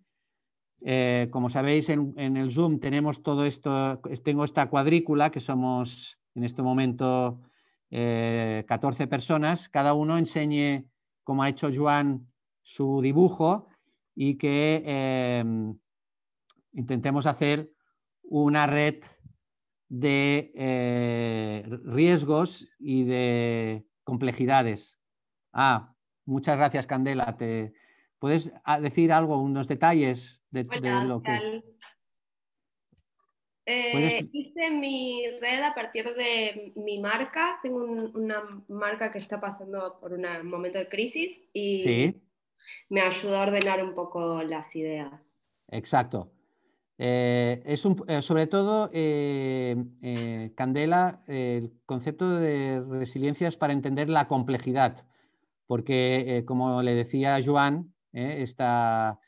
eh, como sabéis en, en, el Zoom tenemos todo esto, tengo esta cuadrícula que somos en este momento 14 eh, personas, cada uno enseñe, como ha hecho Juan su dibujo y que em, intentemos hacer una red de eh, riesgos y de complejidades. Ah, muchas gracias, Candela. ¿Te, ¿Puedes ah, decir algo, unos detalles de, lo que... Eh, hice mi red a partir de mi marca. Tengo una marca que está pasando por un momento de crisis y me ayuda a ordenar un poco las ideas. Exacto. Eh, es eh, sobre todo, Candela, el concepto de resiliencia es para entender la complejidad, porque como le decía Joan, esta,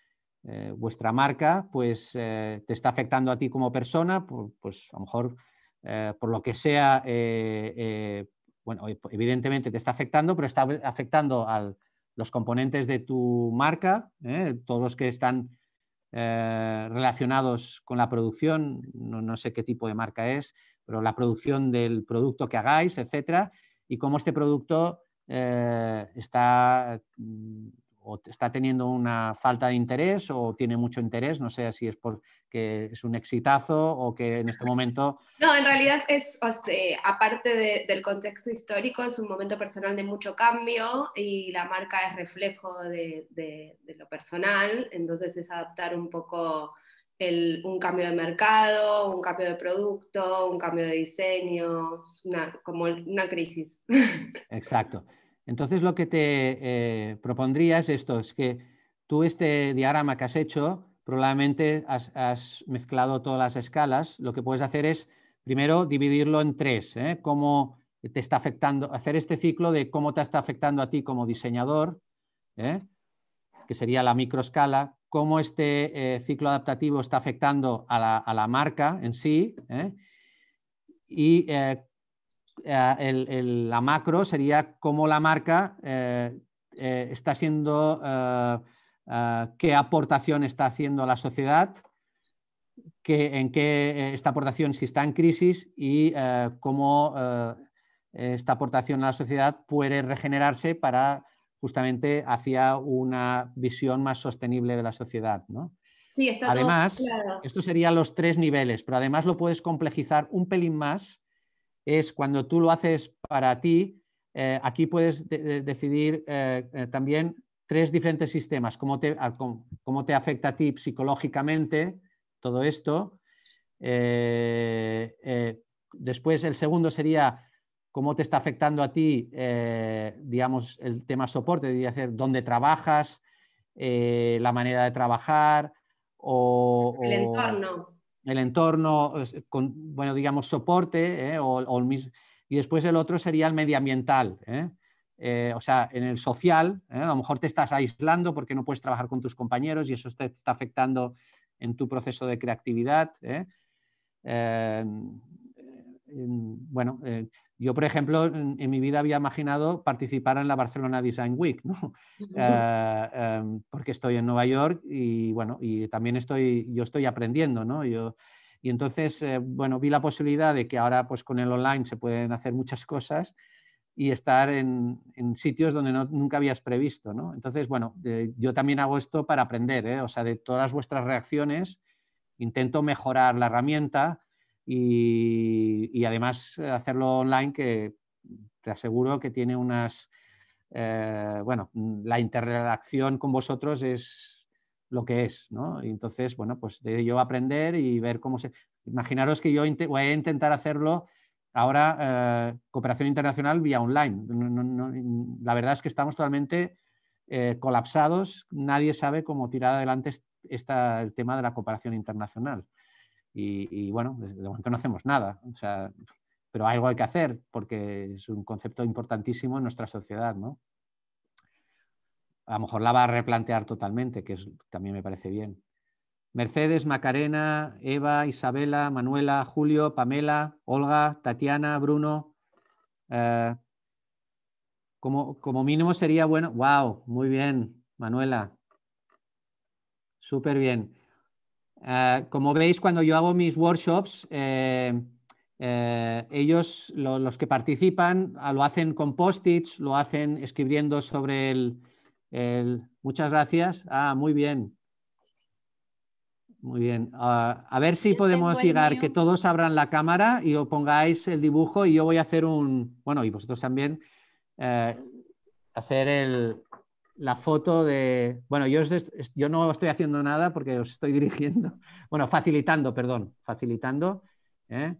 eh, vuestra marca pues eh, te está afectando a ti como persona, pues, a lo mejor eh, por lo que sea, bueno, evidentemente te está afectando, pero está afectando a los componentes de tu marca, todos los que están relacionados con la producción, no, no, sé qué tipo de marca es, pero la producción del producto que hagáis, etcétera, y cómo este producto está mm, está teniendo una falta de interés o tiene mucho interés, no sé si es porque es un exitazo o que en este momento... No, en realidad es, este, aparte del contexto histórico, es un momento personal de mucho cambio y la marca es reflejo de, lo personal, entonces es adaptar un poco un cambio de mercado, un cambio de producto, un cambio de diseño, una, como una crisis. Exacto. Entonces lo que te eh, propondría es esto, es que tú este diagrama que has hecho, probablemente has, mezclado todas las escalas, lo que puedes hacer es primero dividirlo en tres, ¿eh? cómo te está afectando, hacer este ciclo de cómo te está afectando a ti como diseñador, ¿eh? que sería la microescala, cómo este ciclo adaptativo está afectando a la, a la marca en sí y eh, la macro sería cómo la marca eh, eh, está siendo, qué aportación está haciendo a la sociedad, en qué esta aportación si está en crisis y cómo esta aportación a la sociedad puede regenerarse para justamente hacia una visión más sostenible de la sociedad. ¿no? Sí, además, esto serían los tres niveles, pero además lo puedes complejizar un pelín más es cuando tú lo haces para ti, eh, aquí puedes decidir eh, eh, también tres diferentes sistemas, cómo te, cómo te, afecta a ti psicológicamente todo esto. después el segundo sería cómo te está afectando a ti, digamos, el tema soporte, de hacer dónde trabajas, la manera de trabajar, o, el entorno el entorno, eh, con, bueno, digamos, soporte, ¿eh? y después el otro sería el medioambiental. ¿eh? o sea, en el social, a lo mejor te estás aislando porque no puedes trabajar con tus compañeros y eso te está afectando en tu proceso de creatividad bueno, eh, yo, por ejemplo, en, mi vida había imaginado participar en la Barcelona Design Week, ah, em, porque estoy en Nueva York y, bueno, y también estoy, yo estoy aprendiendo, ¿no? y entonces, eh, bueno, vi la posibilidad de que ahora, pues con el online se pueden hacer muchas cosas y estar en, sitios donde nunca habías previsto, ¿no? Entonces, bueno, eh, yo también hago esto para aprender, O sea, de todas vuestras reacciones, intento mejorar la herramienta, y, además eh, hacerlo online que te aseguro que tiene unas... Eh, bueno, mm, la interrelación con vosotros es lo que es, ¿no? entonces, bueno, pues de yo aprender y ver cómo se... Imaginaros que yo voy a intentar hacerlo ahora, eh, cooperación internacional vía online. Mm, la verdad es que estamos totalmente colapsados, nadie sabe cómo tirar adelante está el tema de la cooperación internacional. Y, bueno, de momento no hacemos nada, pero algo hay que hacer porque es un concepto importantísimo en nuestra sociedad, ¿no? A lo mejor la va a replantear totalmente, que también me parece bien. Mercedes, Macarena, Eva, Isabela, Manuela, Julio, Pamela, Olga, Tatiana, Bruno. Eh, como, como mínimo sería bueno. ¡Wow! Muy bien, Manuela. Súper bien. Ah, como veis, cuando yo hago mis workshops, eh, eh, ellos, los que participan, ah, lo hacen con post-its, lo hacen escribiendo sobre el, Muchas gracias. Ah, muy bien. Muy bien. Ah, a ver si podemos llegar, ¿eh? que todos abran la cámara y os pongáis el dibujo y yo voy a hacer un... Bueno, y vosotros también, hacer el, la foto de, bueno, yo, yo no estoy haciendo nada porque os estoy dirigiendo, bueno, facilitando, perdón, facilitando. ¿eh?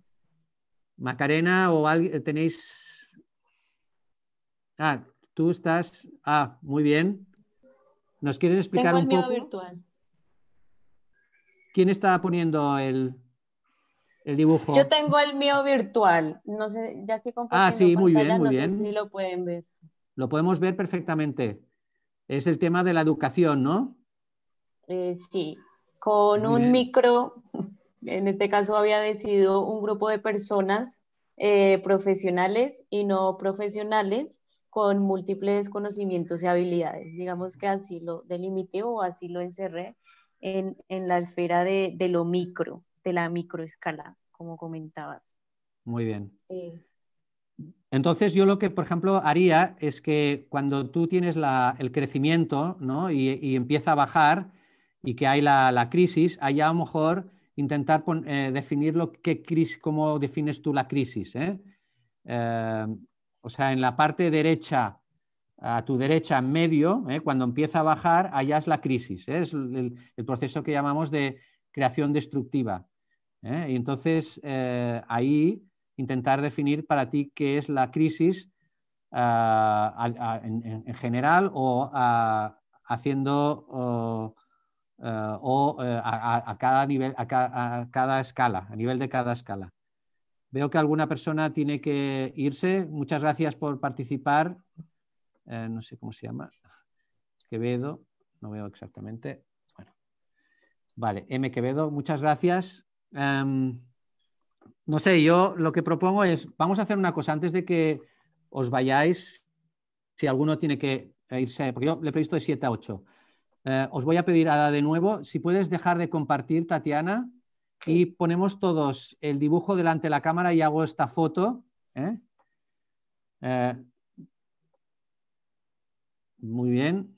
Macarena o eh, tenéis... Ah, tú estás... Ah, muy bien. ¿Nos quieres explicar Tengo un poco? virtual. ¿Quién está poniendo el, dibujo. Yo tengo el mío virtual. No ya estoy Ah, sí, muy bien, no Sé si lo pueden ver. Lo podemos ver perfectamente es el tema de la educación, ¿no? Eh, sí, con un micro, en este caso había decidido un grupo de personas eh, profesionales y no profesionales con múltiples conocimientos y habilidades. Digamos que así lo delimité o así lo encerré en, la esfera de, lo micro, de la microescala, como comentabas. Muy bien. Eh, entonces yo lo que, por ejemplo, haría es que cuando tú tienes el crecimiento ¿no? y, empieza a bajar y que hay la, crisis, allá a lo mejor intentar eh, definir lo cómo defines tú la crisis. ¿eh? Eh, o sea, en la parte derecha, a tu derecha, en medio, cuando empieza a bajar, allá es la crisis. Es el, proceso que llamamos de creación destructiva. Y entonces ahí intentar definir para ti qué es la crisis ah, en, general o ah, haciendo o ah, eh, a, cada nivel, a cada escala, a nivel de cada escala. Veo que alguna persona tiene que irse. Muchas gracias por participar. Eh, no sé cómo se llama. Quevedo, no veo exactamente. Bueno. Vale, M. Quevedo, muchas gracias. Em, no sé, yo lo que propongo es, vamos a hacer una cosa antes de que os vayáis, si alguno tiene que irse, porque yo le he previsto de 7 a 8. Eh, os voy a pedir Ada de nuevo, si puedes dejar de compartir, Tatiana, y ponemos todos el dibujo delante de la cámara y hago esta foto. ¿eh? Eh, muy bien.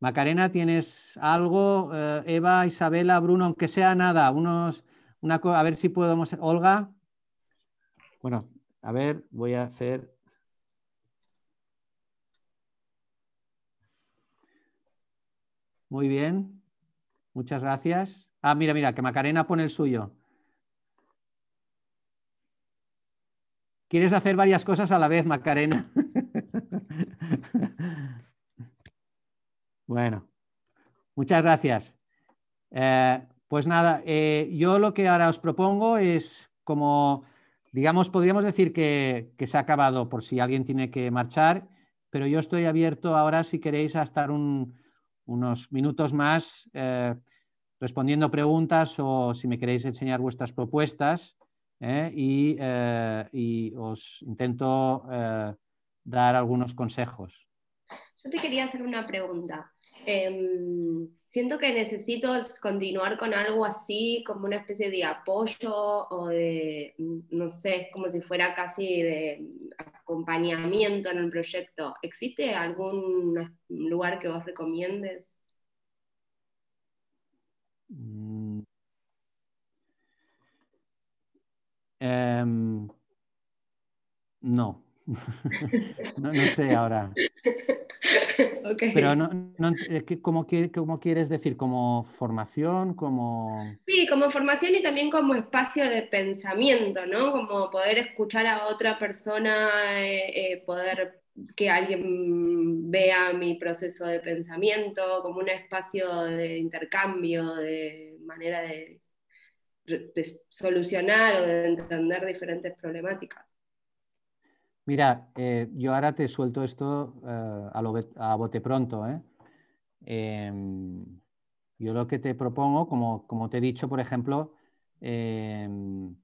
Macarena, ¿tienes algo? Eva, Isabela, Bruno, aunque sea nada, unos a ver si podemos, Olga. Bueno, a ver, voy a hacer... Muy bien, muchas gracias. Ah, mira, mira, que Macarena pone el suyo. Quieres hacer varias cosas a la vez, Macarena. bueno, muchas gracias. Eh, pues nada, eh, yo lo que ahora os propongo es como, digamos, podríamos decir que, se ha acabado por si alguien tiene que marchar, pero yo estoy abierto ahora, si queréis, a estar unos minutos más eh, respondiendo preguntas o si me queréis enseñar vuestras propuestas eh, y, os intento dar algunos consejos. Yo te quería hacer una pregunta. Em, siento que necesito continuar con algo así, como una especie de apoyo o de, no sé, como si fuera casi de acompañamiento en el proyecto. ¿Existe algún lugar que vos recomiendes? Mm. Em, no. no, sé ahora. Pero no, no, ¿cómo, quieres decir? ¿Como formación? Como... Sí, como formación y también como espacio de pensamiento, ¿no? Como poder escuchar a otra persona, eh, eh, poder que alguien vea mi proceso de pensamiento, como un espacio de intercambio, de manera de solucionar o de entender diferentes problemáticas. Mira, eh, yo ahora te suelto esto eh, a, lo, a, bote pronto. ¿eh? Em, yo lo que te propongo, como, te he dicho, por ejemplo, em,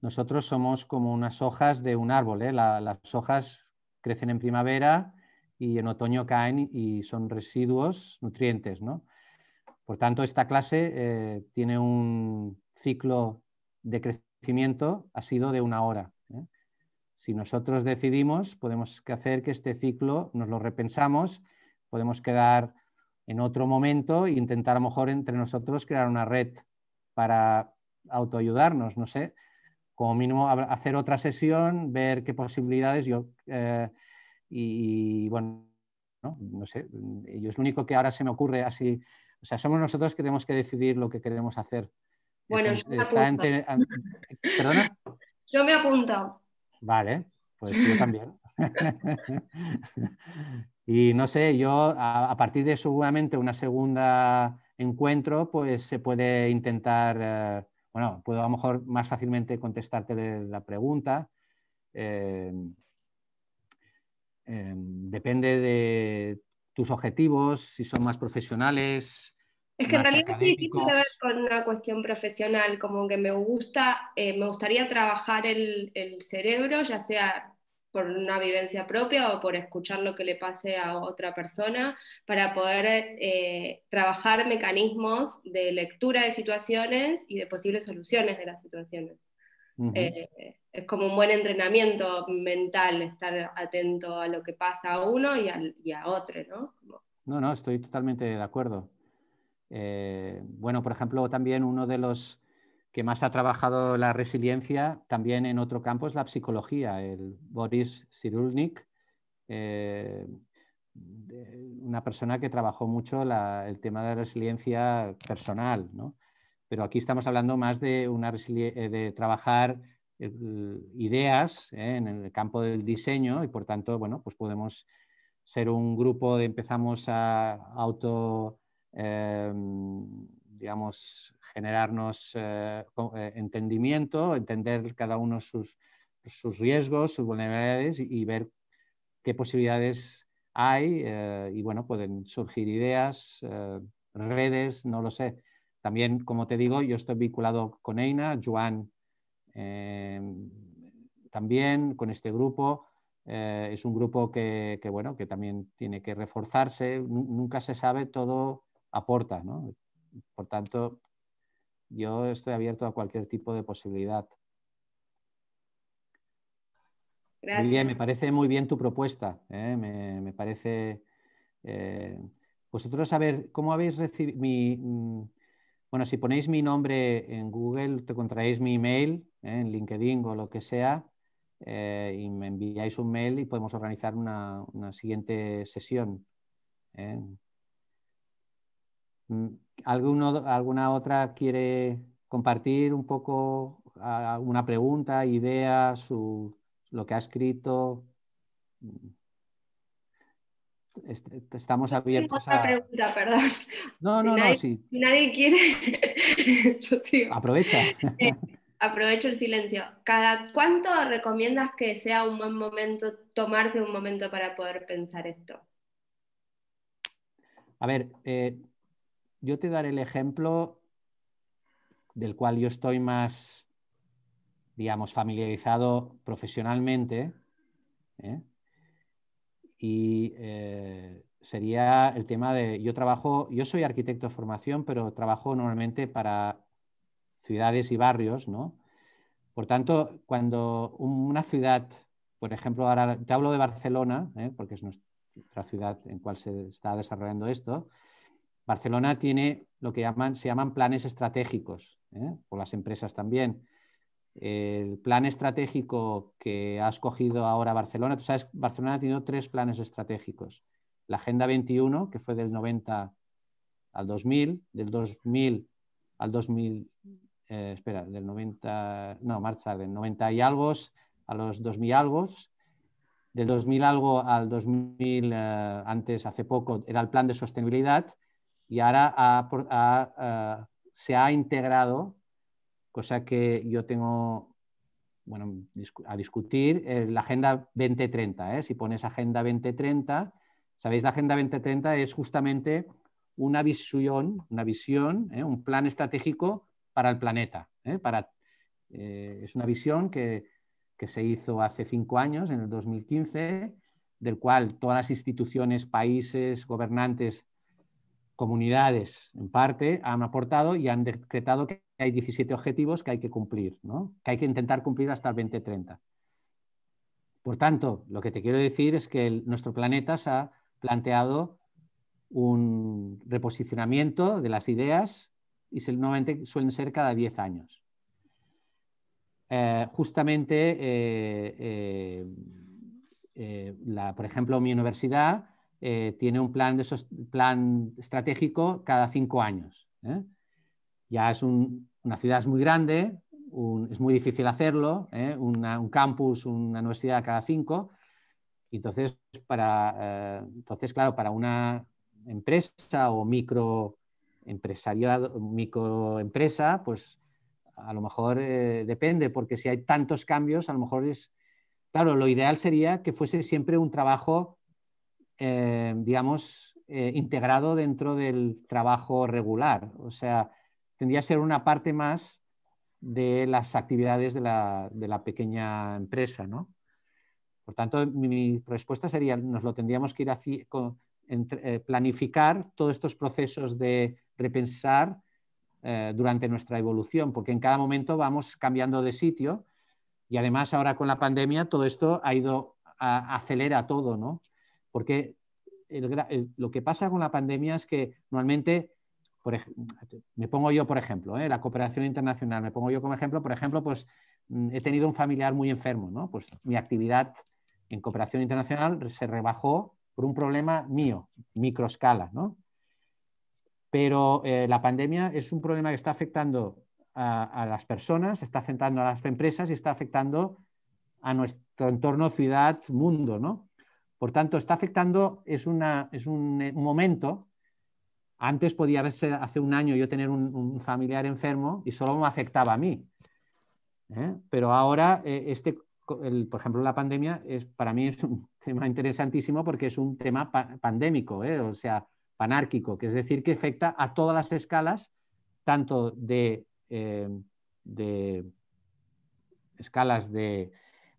nosotros somos como unas hojas de un árbol. las hojas crecen en primavera y en otoño caen y son residuos nutrientes. Por tanto, esta clase tiene un ciclo de crecimiento, ha sido de una hora. Si nosotros decidimos, podemos hacer que este ciclo nos lo repensamos, podemos quedar en otro momento e intentar a lo mejor entre nosotros crear una red para autoayudarnos, no sé, como mínimo hacer otra sesión, ver qué posibilidades yo, eh, y, bueno, no, sé, yo es lo único que ahora se me ocurre así, o sea, somos nosotros que tenemos que decidir lo que queremos hacer. Bueno, yo me está ah, Yo me he Vale, pues yo también. y no sé, yo a, partir de seguramente una segunda encuentro, pues se puede intentar, eh, bueno, puedo a lo mejor más fácilmente contestarte la pregunta. Em, em, depende de tus objetivos, si son más profesionales, es que en realidad tiene que ver con una cuestión profesional, como que me gusta, eh, me gustaría trabajar el, cerebro, ya sea por una vivencia propia o por escuchar lo que le pase a otra persona, para poder eh, trabajar mecanismos de lectura de situaciones y de posibles soluciones de las situaciones. Eh, es como un buen entrenamiento mental estar atento a lo que pasa a uno y, a otro, ¿no? No, no, estoy totalmente de acuerdo. Eh, bueno, por ejemplo, también uno de los que más ha trabajado la resiliencia, también en otro campo, es la psicología. El Boris Sirulnik, eh, una persona que trabajó mucho el tema de la resiliencia personal, Pero aquí estamos hablando más de, una eh, de trabajar ideas en el campo del diseño y por tanto, bueno, pues podemos ser un grupo de empezamos a auto Em, digamos, generarnos eh, eh, entendimiento, entender cada uno sus, sus riesgos, sus vulnerabilidades y, ver qué posibilidades hay eh, y bueno, pueden surgir ideas, redes, no lo sé. También, como te digo, yo estoy vinculado con EINA, Joan em, también con este grupo. es un grupo que, bueno, que también tiene que reforzarse. nunca se sabe todo aporta. ¿no? Por tanto, yo estoy abierto a cualquier tipo de posibilidad. Gracias. Muy bien, me parece muy bien tu propuesta. ¿eh? Me, parece. Eh, vosotros, a ver, ¿cómo habéis recibido mi. Mm, bueno, si ponéis mi nombre en Google, te encontraréis mi email ¿eh? en LinkedIn o lo que sea, y me enviáis un mail y podemos organizar una, una siguiente sesión. Mm, ¿Alguno, ¿Alguna otra quiere compartir un poco ah, una pregunta, idea, lo que ha escrito? Mm. estamos abiertos a... pregunta, perdón. No, no, no, sí. Si nadie quiere... Aprovecha. Eh, aprovecho el silencio. ¿Cada cuánto recomiendas que sea un buen momento, tomarse un momento para poder pensar esto? A ver, eh, yo te daré el ejemplo del cual yo estoy más, digamos, familiarizado profesionalmente. ¿eh? Y eh, sería el tema de, yo trabajo, yo soy arquitecto de formación, pero trabajo normalmente para ciudades y barrios, Por tanto, cuando una ciudad, por ejemplo, ahora te hablo de Barcelona, ¿eh? porque es nuestra ciudad en cual se está desarrollando esto, Barcelona tiene lo que llaman, se llaman planes estratégicos, ¿eh? por las empresas también. El plan estratégico que ha escogido ahora Barcelona, tú sabes, Barcelona ha tenido tres planes estratégicos. La Agenda 21, que fue del 90 al 2000, del 2000 al 2000, eh, espera, del 90, no, marcha del 90 y algo a los 2000 algo, del 2000 algo al 2000, eh, antes, hace poco, era el plan de sostenibilidad, y ahora eh, se ha integrado, cosa que yo tengo bueno, a discutir, eh, la Agenda 2030. ¿eh? Si pones Agenda 2030, sabéis, la Agenda 2030 es justamente una visión, una visión un plan estratégico para el planeta. Para, es una visión que, que se hizo hace cinco años, en el 2015, del cual todas las instituciones, países, gobernantes comunidades, en parte, han aportado y han decretado que hay 17 objetivos que hay que cumplir, que hay que intentar cumplir hasta el 2030. Por tanto, lo que te quiero decir es que nuestro planeta se ha planteado un reposicionamiento de las ideas y suelen ser cada 10 años. Eh, justamente, eh, eh, por ejemplo, mi universidad eh, tiene un plan, de plan estratégico cada cinco años. ¿eh? Ya es una ciudad muy grande, es muy difícil hacerlo, ¿eh? un campus, una universidad cada cinco. Entonces, para, entonces, claro, para una empresa o micro microempresa, pues a lo mejor depende, porque si hay tantos cambios, a lo mejor es, claro, lo ideal sería que fuese siempre un trabajo eh, digamos, eh, integrado dentro del trabajo regular. O sea, tendría que ser una parte más de las actividades de la, pequeña empresa, ¿no? Por tanto, mi, respuesta sería, nos lo tendríamos que ir a eh, planificar todos estos procesos de repensar durante nuestra evolución, porque en cada momento vamos cambiando de sitio y además ahora con la pandemia todo esto ha ido, a, acelera todo, ¿no? porque lo que pasa con la pandemia es que normalmente, me pongo yo por ejemplo, ¿eh? la cooperación internacional, me pongo yo como ejemplo, por ejemplo, pues mm, he tenido un familiar muy enfermo, ¿no? Pues mi actividad en cooperación internacional se rebajó por un problema mío, microescala, ¿no? Pero eh, la pandemia es un problema que está afectando a, las personas, está afectando a las empresas y está afectando a nuestro entorno ciudad-mundo, ¿no? Por tanto, está afectando, es, una, es eh, un, momento. Antes podía haberse, hace un año yo tener un, familiar enfermo y solo me afectaba a mí. ¿eh? Pero ahora, eh, este, por ejemplo, la pandemia es, para mí es un tema interesantísimo porque es un tema pandémico, o sea, panárquico, que es decir, que afecta a todas las escalas, tanto de, de escalas de,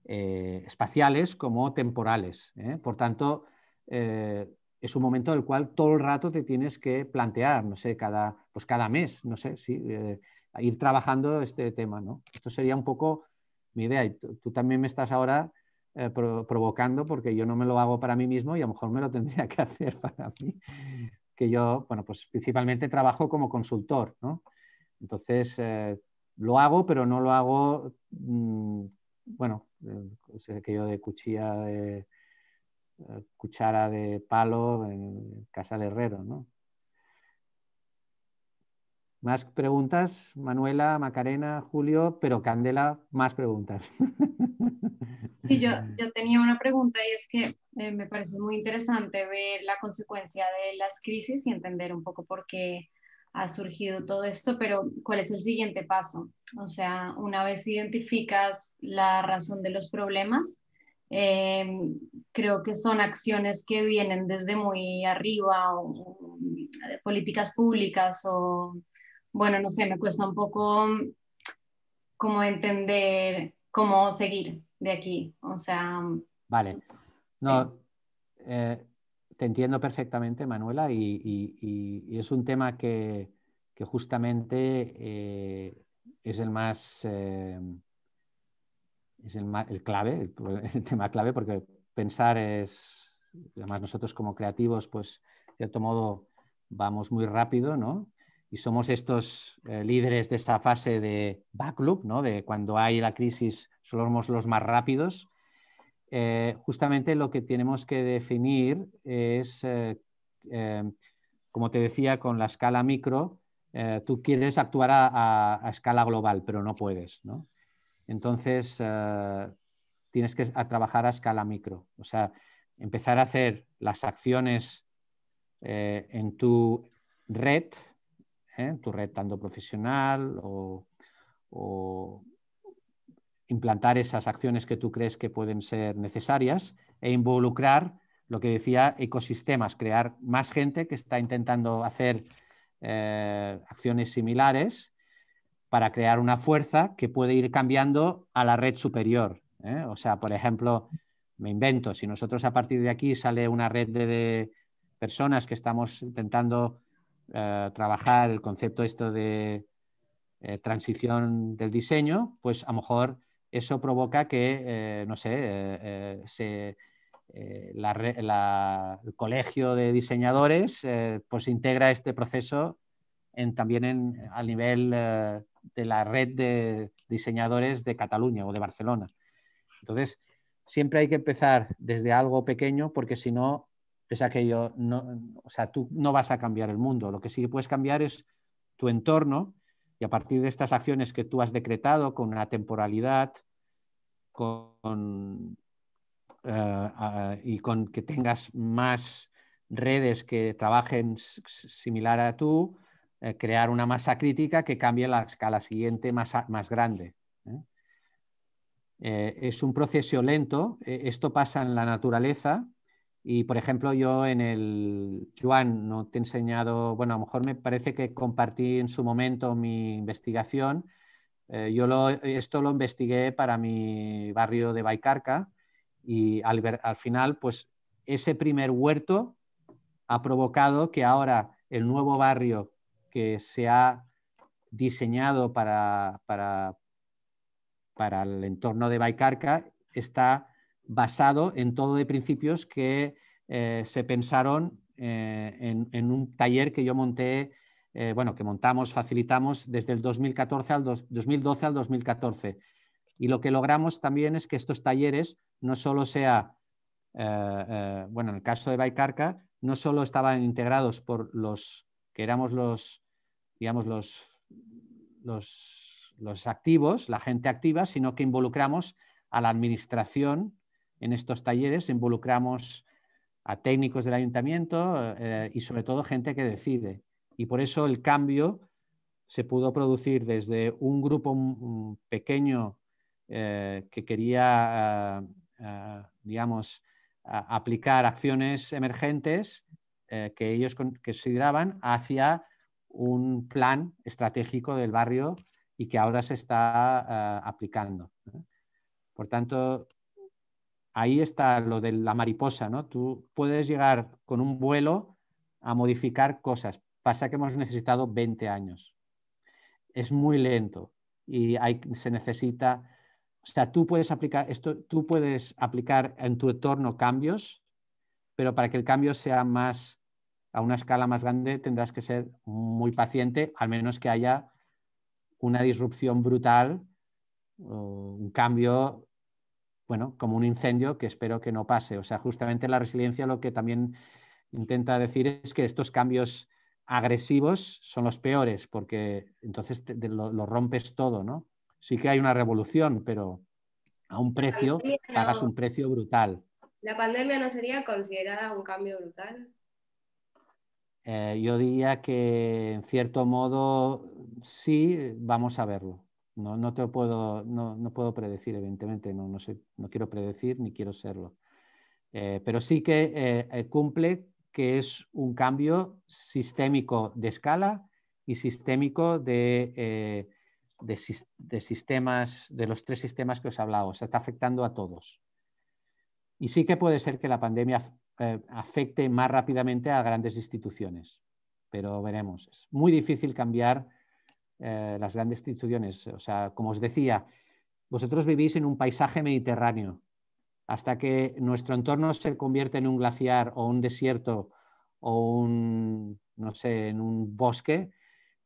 eh, espaciales como temporales. ¿eh? Por tanto, eh, es un momento del el cual todo el rato te tienes que plantear, no sé, cada, pues cada mes, no sé, sí, ir trabajando este tema. ¿no? Esto sería un poco mi idea. Y tú también me estás ahora provocando porque yo no me lo hago para mí mismo y a lo mejor me lo tendría que hacer para mí. Que yo, bueno, pues principalmente trabajo como consultor, ¿no? Entonces, lo hago, pero no lo hago mm, bueno, eh, aquello de cuchilla de eh, cuchara de palo en casa herrero, ¿no? Más preguntas, Manuela, Macarena, Julio, pero Candela, más preguntas. Sí, yo, tenía una pregunta y es que eh, me parece muy interesante ver la consecuencia de las crisis y entender un poco por qué ha surgido todo esto, pero ¿cuál es el siguiente paso? O sea, una vez identificas la razón de los problemas, eh, creo que son acciones que vienen desde muy arriba, o, eh, políticas públicas, o bueno, no sé, me cuesta un poco mm, como entender cómo seguir de aquí. O sea. Mm, vale. No, eh, te entiendo perfectamente, Manuela, y, es un tema que, justamente eh, es el más... Eh, es el, clave, el, tema clave, porque pensar es, además nosotros como creativos, pues de cierto modo vamos muy rápido, ¿no? Y somos estos eh, líderes de esta fase de backlog, ¿no? De cuando hay la crisis, somos los más rápidos eh, justamente lo que tenemos que definir es, eh, eh, como te decía, con la escala micro, tú quieres actuar a, escala global, pero no puedes. Entonces, tienes que trabajar a escala micro, o sea, empezar a hacer las acciones en tu red, en tu red tanto profesional o implantar esas acciones que tú crees que pueden ser necesarias e involucrar lo que decía ecosistemas, crear más gente que está intentando hacer eh, acciones similares para crear una fuerza que puede ir cambiando a la red superior. ¿eh? O sea, por ejemplo, me invento, si nosotros a partir de aquí sale una red de, personas que estamos intentando eh, trabajar el concepto esto de transición del diseño, pues a lo mejor eso provoca que, eh, no sé, eh, eh, el colegio de diseñadores pues integra este proceso en, también en, al nivel de la red de diseñadores de Cataluña o de Barcelona. Entonces, siempre hay que empezar desde algo pequeño porque si no, es aquello, no, o sea, tú no vas a cambiar el mundo. Lo que sí puedes cambiar es tu entorno y a partir de estas acciones que tú has decretado con una temporalidad eh, y con que tengas más redes que trabajen similar a tú, eh, crear una masa crítica que cambie la escala siguiente más, grande. ¿eh? es un proceso lento, e, esto pasa en la naturaleza, y, por ejemplo, yo en el Juan no te he enseñado, bueno, a lo mejor me parece que compartí en su momento mi investigación. Eh, yo lo, esto lo investigué para mi barrio de Baicarca y al, al final, pues ese primer huerto ha provocado que ahora el nuevo barrio que se ha diseñado para, para, para el entorno de Baicarca está basado en todo de principios que eh, se pensaron eh, en, un taller que yo monté, eh, bueno, que montamos, facilitamos desde el 2014 al 2012 al 2014. Y lo que logramos también es que estos talleres no solo sea, bueno, en el caso de Baicarca, no solo estaban integrados por los que éramos los, digamos, los, los, los activos, la gente activa, sino que involucramos a la administración en estos talleres involucramos a técnicos del ayuntamiento eh, y sobre todo gente que decide. Y por eso el cambio se pudo producir desde un grupo pequeño eh, que quería, eh, digamos, aplicar acciones emergentes que ellos consideraban hacia un plan estratégico del barrio y que ahora se está aplicando. Por tanto, ahí está lo de la mariposa, ¿no? Tú puedes llegar con un vuelo a modificar cosas. Pasa que hemos necesitado 20 años. Es muy lento y se necesita, o sea, tú puedes aplicar esto, tú puedes aplicar en tu entorno cambios, pero para que el cambio sea más a una escala más grande tendrás que ser muy paciente, al menos que haya una disrupción brutal, un cambio bueno, como un incendio que espero que no pase. O sea, justamente la resiliencia lo que también intenta decir es que estos cambios agresivos son los peores, porque entonces lo, rompes todo, ¿no? Sí que hay una revolución, pero a un precio, pagas un precio brutal. ¿La pandemia no sería considerada un cambio brutal? Eh, yo diría que en cierto modo sí, vamos a verlo. No, puedo, predecir, evidentemente, no, quiero predecir ni quiero serlo. Eh, pero sí que eh, eh, cumple que es un cambio sistémico de escala y sistémico de, sistemas, de los tres sistemas que os he hablado. se está afectando a todos. Y sí que puede ser que la pandemia afecte más rápidamente a grandes instituciones, pero veremos. Es muy difícil cambiar eh, las grandes instituciones. O sea, como os decía, vosotros vivís en un paisaje mediterráneo. Hasta que nuestro entorno se convierte en un glaciar o un desierto o un, no sé, en un bosque,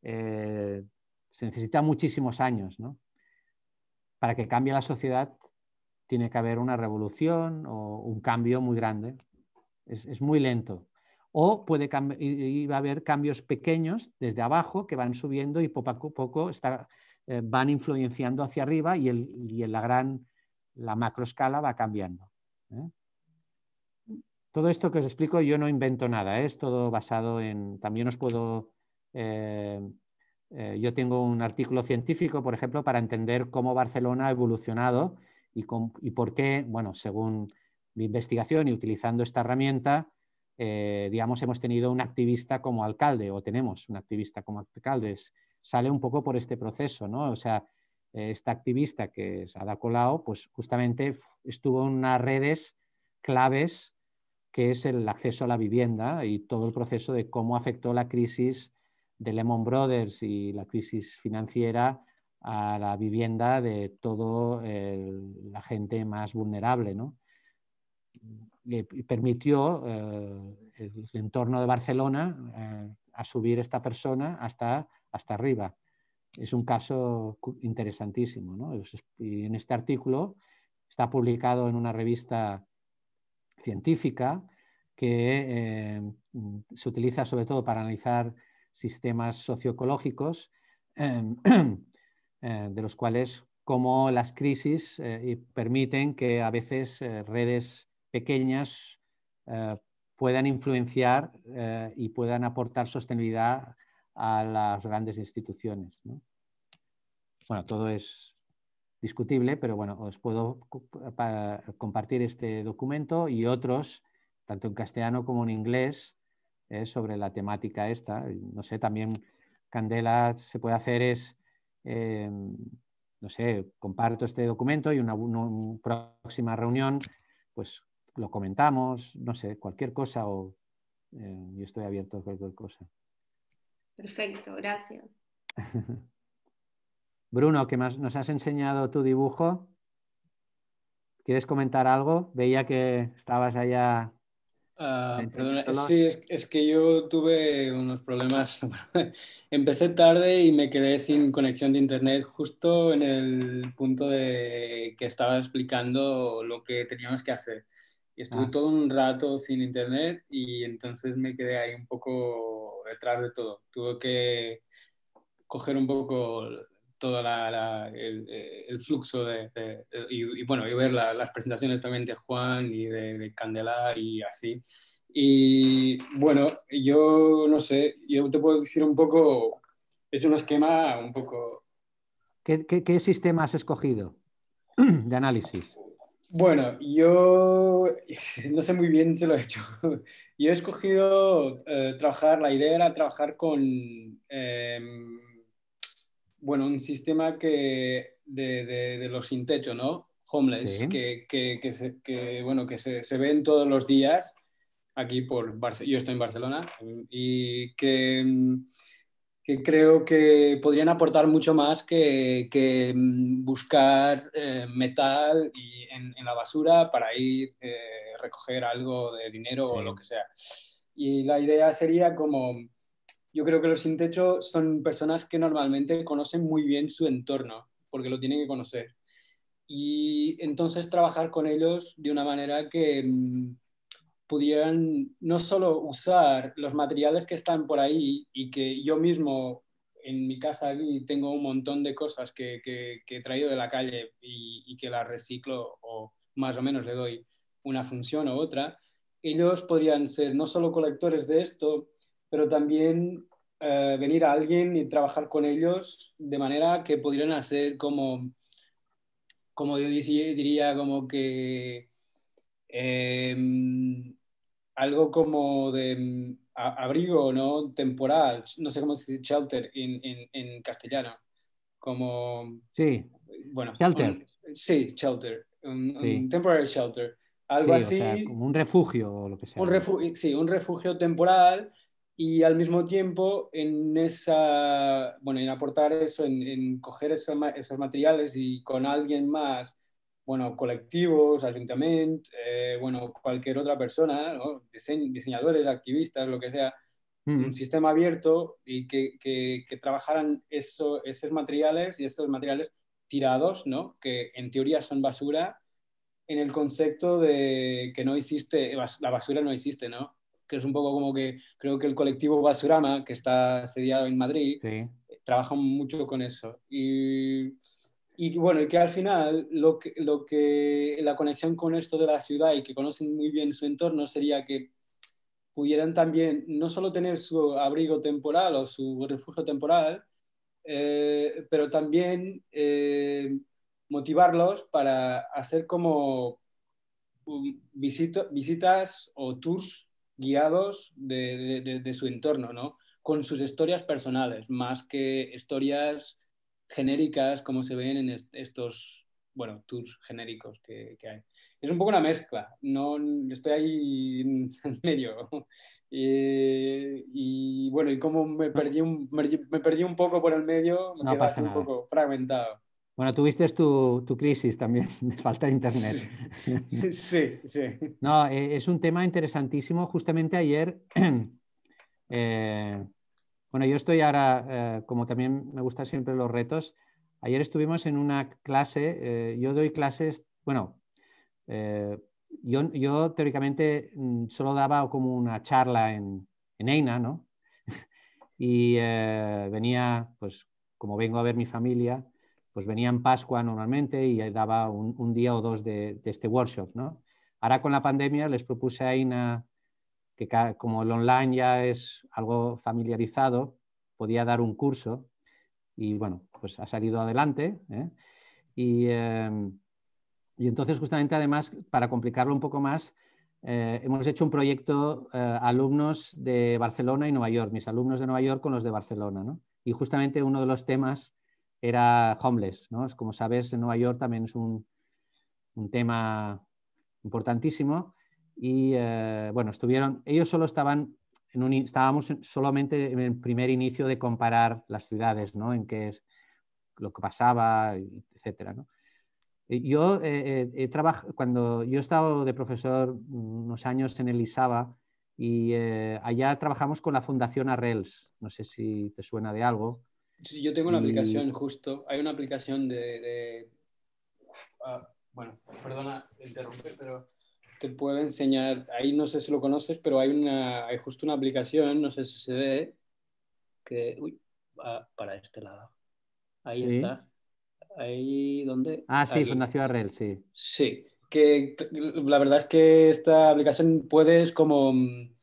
eh, se necesita muchísimos años, ¿no? Para que cambie la sociedad tiene que haber una revolución o un cambio muy grande. es muy lento o puede va a haber cambios pequeños desde abajo que van subiendo y poco a poco eh, van influenciando hacia arriba y, el, la gran, la macroescala va cambiando. ¿eh? Todo esto que os explico yo no invento nada, ¿eh? es todo basado en, también os puedo, yo tengo un artículo científico, por ejemplo, para entender cómo Barcelona ha evolucionado y por qué, bueno, según mi investigación y utilizando esta herramienta, eh, digamos, hemos tenido un activista como alcalde o tenemos un activista como alcalde. Sale un poco por este proceso, ¿no? O sea, eh, esta activista que es Ada Colau, pues justamente estuvo en unas redes claves que es el acceso a la vivienda y todo el proceso de cómo afectó la crisis de Lemon Brothers y la crisis financiera a la vivienda de toda la gente más vulnerable. ¿no? le permitió eh, el entorno de Barcelona eh, a subir esta persona hasta, hasta arriba. Es un caso interesantísimo. Y en este artículo está publicado en una revista científica que eh, se utiliza sobre todo para analizar sistemas socioecológicos, de los cuales como las crisis permiten que a veces redes pequeñas eh, puedan influenciar eh, y puedan aportar sostenibilidad a las grandes instituciones. Bueno, todo es discutible, pero bueno, os puedo compartir este documento y otros, tanto en castellano como en inglés, eh, sobre la temática esta. No sé, también Candela se puede hacer es, no sé, comparto este documento y una, una, próxima reunión, pues lo comentamos, no sé, cualquier cosa o eh, yo estoy abierto a cualquier cosa. Perfecto, gracias. Bruno, ¿qué más nos has enseñado tu dibujo. ¿Quieres comentar algo? Veía que estabas allá. Ah, sí, es, que yo tuve unos problemas. Empecé tarde y me quedé sin conexión de internet justo en el punto de que estaba explicando lo que teníamos que hacer. Y estuve ah. todo un rato sin internet y entonces me quedé ahí un poco detrás de todo. Tuve que coger un poco todo el, eh, el, fluxo de, y, bueno, y ver las presentaciones también de Juan y de, de Candela y así. Y bueno, yo no sé, yo te puedo decir un poco, he hecho un esquema un poco... ¿Qué, qué sistema has escogido de análisis? Bueno, yo no sé muy bien si lo he hecho. Yo he escogido eh, trabajar, la idea era trabajar con, em, bueno, un sistema que de, los sin techo, ¿no? Homeless, que, bueno, que se, se, ven todos los días aquí por Barcelona. Yo estoy en Barcelona y que em, que creo que podrían aportar mucho más que, mm, buscar eh, metal y en, la basura para ir a eh, recoger algo de dinero o lo que sea. Y la idea sería como, yo creo que los sin techo son personas que normalmente conocen muy bien su entorno, porque lo tienen que conocer. Y entonces trabajar con ellos de una manera que mm, pudieran no solo usar los materiales que están por ahí y que yo mismo en mi casa aquí tengo un montón de cosas que, he traído de la calle y, que las reciclo o más o menos le doy una función o otra, ellos podrían ser no solo colectores de esto, pero también eh, venir a alguien y trabajar con ellos de manera que pudieran hacer como, como yo diría, como que... Em, algo como de mm, abrigo, ¿no? Temporal, no sé cómo decir shelter en, en, castellano. Como... Sí. Bueno. Shelter. sí, shelter. temporary shelter. Algo así. como un refugio o lo que sea. Un refugio, sí, un refugio temporal y al mismo tiempo en esa, bueno, en aportar eso, en, en coger esos, esos materiales y con alguien más bueno, colectivos, ayuntamiento eh, bueno, cualquier otra persona, diseñadores, activistas, lo que sea, un sistema abierto y que, que, trabajaran eso, esos materiales y esos materiales tirados, ¿no? que en teoría son basura, en el concepto de que no existe, la basura no existe, ¿no? que es un poco como que creo que el colectivo Basurama, que está sediado en Madrid, trabaja mucho con eso. Y y bueno, que al final lo que, lo que, la conexión con esto de la ciudad y que conocen muy bien su entorno sería que pudieran también no solo tener su abrigo temporal o su refugio temporal, eh, pero también eh, motivarlos para hacer como um, visitas o tours guiados de, de su entorno, ¿no? Con sus historias personales, más que historias genéricas como se ven en estos, bueno, tours genéricos que, hay. Es un poco una mezcla, no estoy ahí en medio. Eh, y bueno, y como me perdí un, me, perdí un poco por el medio, me quedé un poco fragmentado. Bueno, tuviste tu, tu, crisis también de falta de internet. Sí, sí. No, e-, es un tema interesantísimo. Justamente ayer eh, bueno, yo estoy ahora, eh, como también me gustan siempre los retos, ayer estuvimos en una clase, eh, yo doy clases, bueno, eh, yo, teóricamente mm, solo daba como una charla en, en EINA, ¿no? y venía, pues como vengo a ver mi familia, pues venía en Pascua normalmente y daba un, día o dos de, este workshop, ¿no? Ahora con la pandemia les propuse a Eina que como el online ya es algo familiarizado, podía dar un curso y bueno, pues ha salido adelante. ¿eh? Em, y, entonces justamente además, para complicarlo un poco más, eh, hemos hecho un proyecto eh, alumnos de Barcelona y Nueva York, mis alumnos de Nueva York con los de Barcelona. Y justamente uno de los temas era homeless. Como sabes, en Nueva York también es un, un tema importantísimo. Y eh, bueno, estuvieron, ellos solo estaban, en un, estábamos solamente en el primer inicio de comparar las ciudades, ¿no? En qué es lo que pasaba, etcétera, ¿no? Yo eh, eh trabajado cuando yo he estado de profesor unos años en Elisaba y eh, allá trabajamos con la Fundación Arrels. No sé si te suena de algo. Sí, yo tengo una aplicación justo. Hay una aplicación de. Ah, bueno, perdona interrumpir, pero puede puedo enseñar, ahí no sé si lo conoces, pero hay, una, hay justo una aplicación, no sé si se ve, que, para este lado. Ahí está. Ahí donde... Ah, sí, Fundación Arrel, sí. Sí, que la verdad es que esta aplicación puedes como... Mm,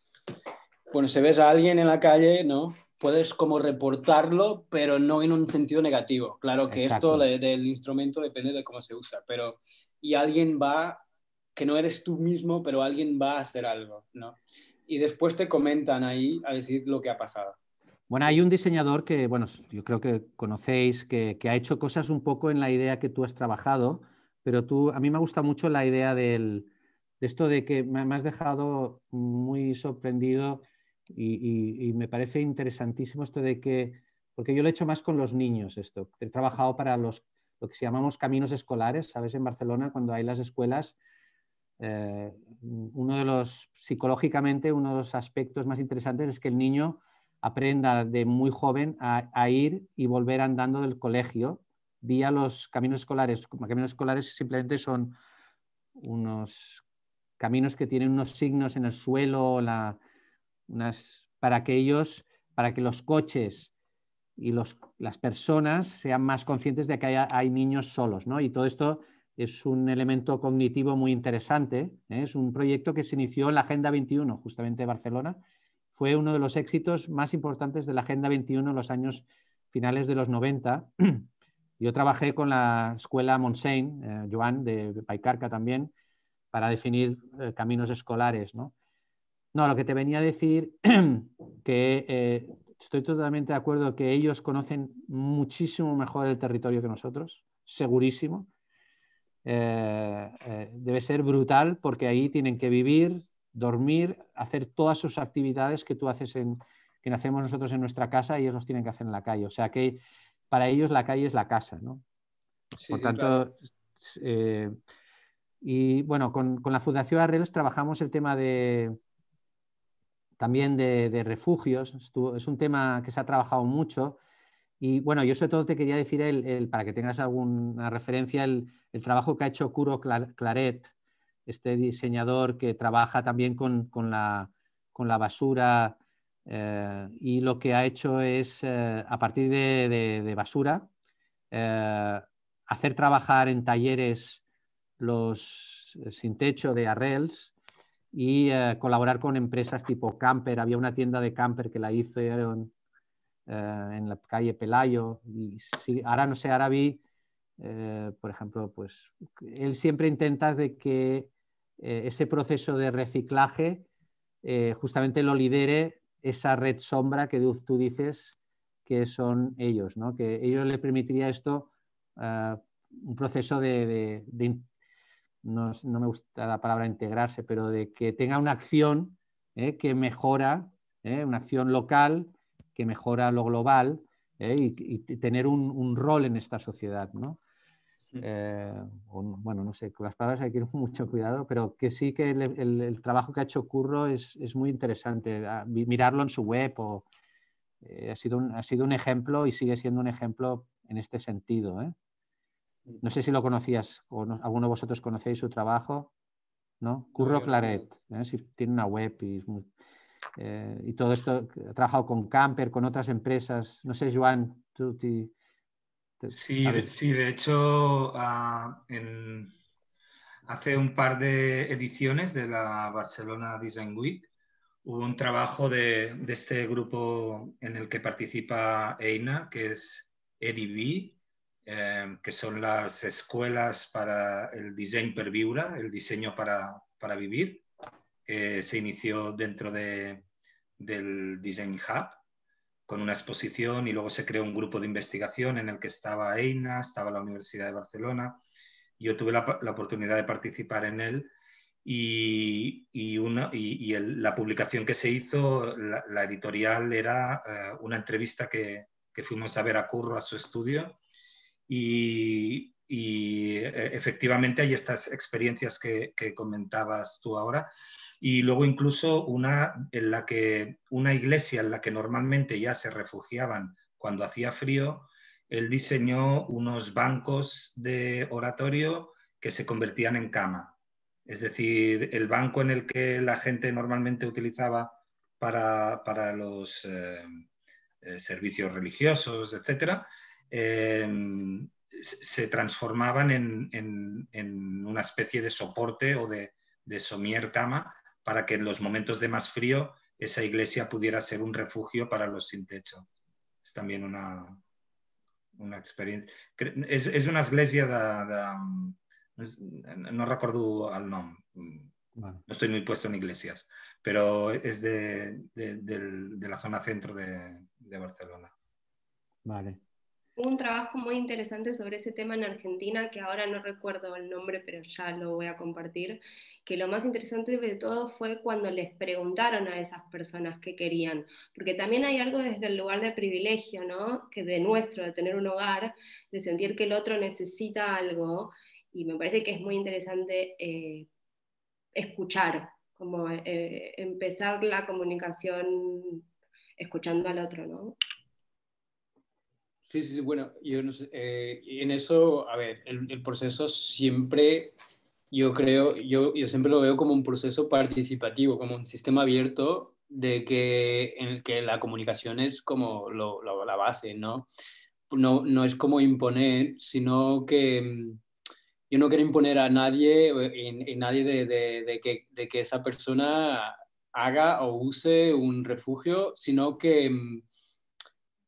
bueno, se ves a alguien en la calle, ¿no? Puedes como reportarlo, pero no en un sentido negativo. Claro que esto del instrumento depende de cómo se usa, pero... Y alguien va que no eres tú mismo, pero alguien va a hacer algo, ¿no? Y después te comentan ahí a decir lo que ha pasado. Bueno, hay un diseñador que, bueno, yo creo que conocéis, que, que ha hecho cosas un poco en la idea que tú has trabajado, pero tú, a mí me gusta mucho la idea de esto de que me, has dejado muy sorprendido y, y, me parece interesantísimo esto de que, porque yo lo he hecho más con los niños esto, he trabajado para los, lo que llamamos caminos escolares, ¿sabes? En Barcelona, cuando hay las escuelas, eh, uno de los, psicológicamente, uno de los aspectos más interesantes es que el niño aprenda de muy joven a, ir y volver andando del colegio vía los caminos escolares. Los caminos escolares simplemente son unos caminos que tienen unos signos en el suelo, para que ellos, para que los coches y las personas sean más conscientes de que hay, hay niños solos, ¿no? Y todo esto es un elemento cognitivo muy interesante. ¿eh? Es un proyecto que se inició en la Agenda 21, justamente de Barcelona. Fue uno de los éxitos más importantes de la Agenda 21 en los años finales de los 90. Yo trabajé con la escuela Montseny, eh, Joan, de Paicarca también, para definir eh, caminos escolares. ¿no? no, lo que te venía a decir, que estoy totalmente de acuerdo que ellos conocen muchísimo mejor el territorio que nosotros, segurísimo eh, eh, debe ser brutal porque ahí tienen que vivir, dormir, hacer todas sus actividades que tú haces en, que hacemos nosotros en nuestra casa y ellos los tienen que hacer en la calle. O sea que para ellos la calle es la casa, ¿no? Por tanto, eh, y bueno, con, la Fundación Arrels trabajamos el tema de también de, refugios. es un tema que se ha trabajado mucho y bueno, yo sobre todo te quería decir, el, para que tengas alguna referencia, el, trabajo que ha hecho Kuro Claret, este diseñador que trabaja también con, con, la, basura eh, y lo que ha hecho es, eh, a partir de, basura, eh, hacer trabajar en talleres los sin techo de Arrels y colaborar con empresas tipo Camper. Había una tienda de Camper que la hicieron eh, en la calle Pelayo, y si, ahora no sé, ahora vi, eh, por ejemplo, pues él siempre intenta de que eh, ese proceso de reciclaje justamente lo lidere esa red sombra que tú dices que son ellos, ¿no? que ellos le permitiría esto un proceso de, no, me gusta la palabra integrarse, pero de que tenga una acción que mejora, una acción local que mejora lo global ¿eh? y, tener un, rol en esta sociedad. ¿no? Eh, bueno, no sé, con las palabras hay que ir mucho cuidado, pero que sí que el, trabajo que ha hecho Curro es, muy interesante. Ah, mirarlo en su web o, eh, ha, sido un, ha sido un ejemplo y sigue siendo un ejemplo en este sentido. No sé si lo conocías o alguno de vosotros conocéis su trabajo, ¿no? Curro Claret, tiene una web y es muy, eh, y todo esto, ha trabajado con Camper, con otras empresas. No sé, Joan, tú te, sí, de, sí, de hecho, ah, hace un par de ediciones de la Barcelona Design Week hubo un trabajo de, este grupo en el que participa EINA, que es EDB, em, que son las escuelas para el Design per Viura, el diseño para, para vivir. Eh, se inició dentro del Design Hub con una exposición y luego se creó un grupo de investigación en el que estaba EINA, estaba la Universidad de Barcelona. Yo tuve la, oportunidad de participar en él y, y, una, la publicación que se hizo, la, editorial era eh, una entrevista que, fuimos a ver a Curro, a su estudio, y, eh, efectivamente hay estas experiencias que comentabas tú ahora y luego incluso una en la que una iglesia en la que normalmente ya se refugiaban cuando hacía frío, él diseñó unos bancos de oratorio que se convertían en cama. Es decir, el banco en el que la gente normalmente utilizaba para, los eh, eh, servicios religiosos, etc., eh, se transformaban en, una especie de soporte o de, de somier cama para que en los momentos de más frío esa iglesia pudiera ser un refugio para los sin techo. Es también una, una experiencia. Es es una iglesia, mm, No recuerdo el nombre, mm, No estoy muy puesto en iglesias, pero es de, de, la zona centro de, de Barcelona. Vale un trabajo muy interesante sobre ese tema en Argentina, que ahora no recuerdo el nombre, pero ya lo voy a compartir, que lo más interesante de todo fue cuando les preguntaron a esas personas qué querían, porque también hay algo desde el lugar de privilegio, ¿no? Que de nuestro, de tener un hogar, de sentir que el otro necesita algo, y me parece que es muy interesante eh, escuchar, como eh, empezar la comunicación escuchando al otro, ¿no? Sí, sí, bueno, yo no sé, eh, en eso, a ver, el, proceso siempre, yo creo, yo, yo siempre lo veo como un proceso participativo, como un sistema abierto de que, en el que la comunicación es como la base, ¿no? ¿no? No es como imponer, sino que mm, yo no quiero imponer a nadie, en, nadie de, que, de que esa persona haga o use un refugio, sino que mm,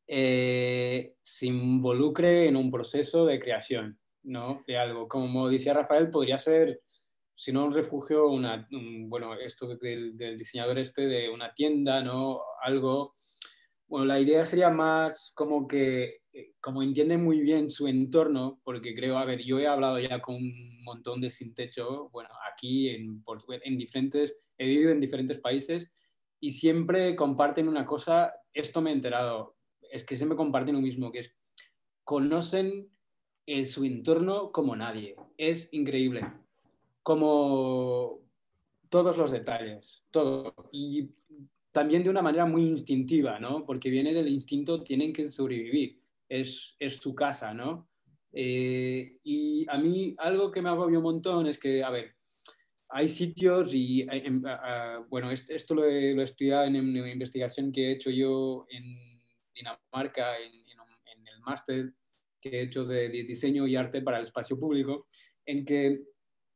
eh, se involucre en un proceso de creación ¿no? de algo. Como decía Rafael, podría ser, si no un refugio, una, bueno, esto del, diseñador este de una tienda, ¿no? algo. Bueno, la idea sería más como que, eh, como entiende muy bien su entorno, porque creo, a ver, yo he hablado ya con un montón de sin techo, bueno, aquí en Portugal, en diferentes, he vivido en diferentes países y siempre comparten una cosa, esto me he enterado, es que se me comparten lo mismo, que es, conocen eh, su entorno como nadie. Es increíble. Como todos los detalles, todo. Y también de una manera muy instintiva, ¿no? Porque viene del instinto, tienen que sobrevivir. Es, es su casa, ¿no? Eh, y a mí algo que me agobia un montón es que, a ver, hay sitios y, eh, em, bueno, esto lo he, estudiado en una investigación que he hecho yo en Dinamarca en, el máster que he hecho de, diseño y arte para el espacio público, en que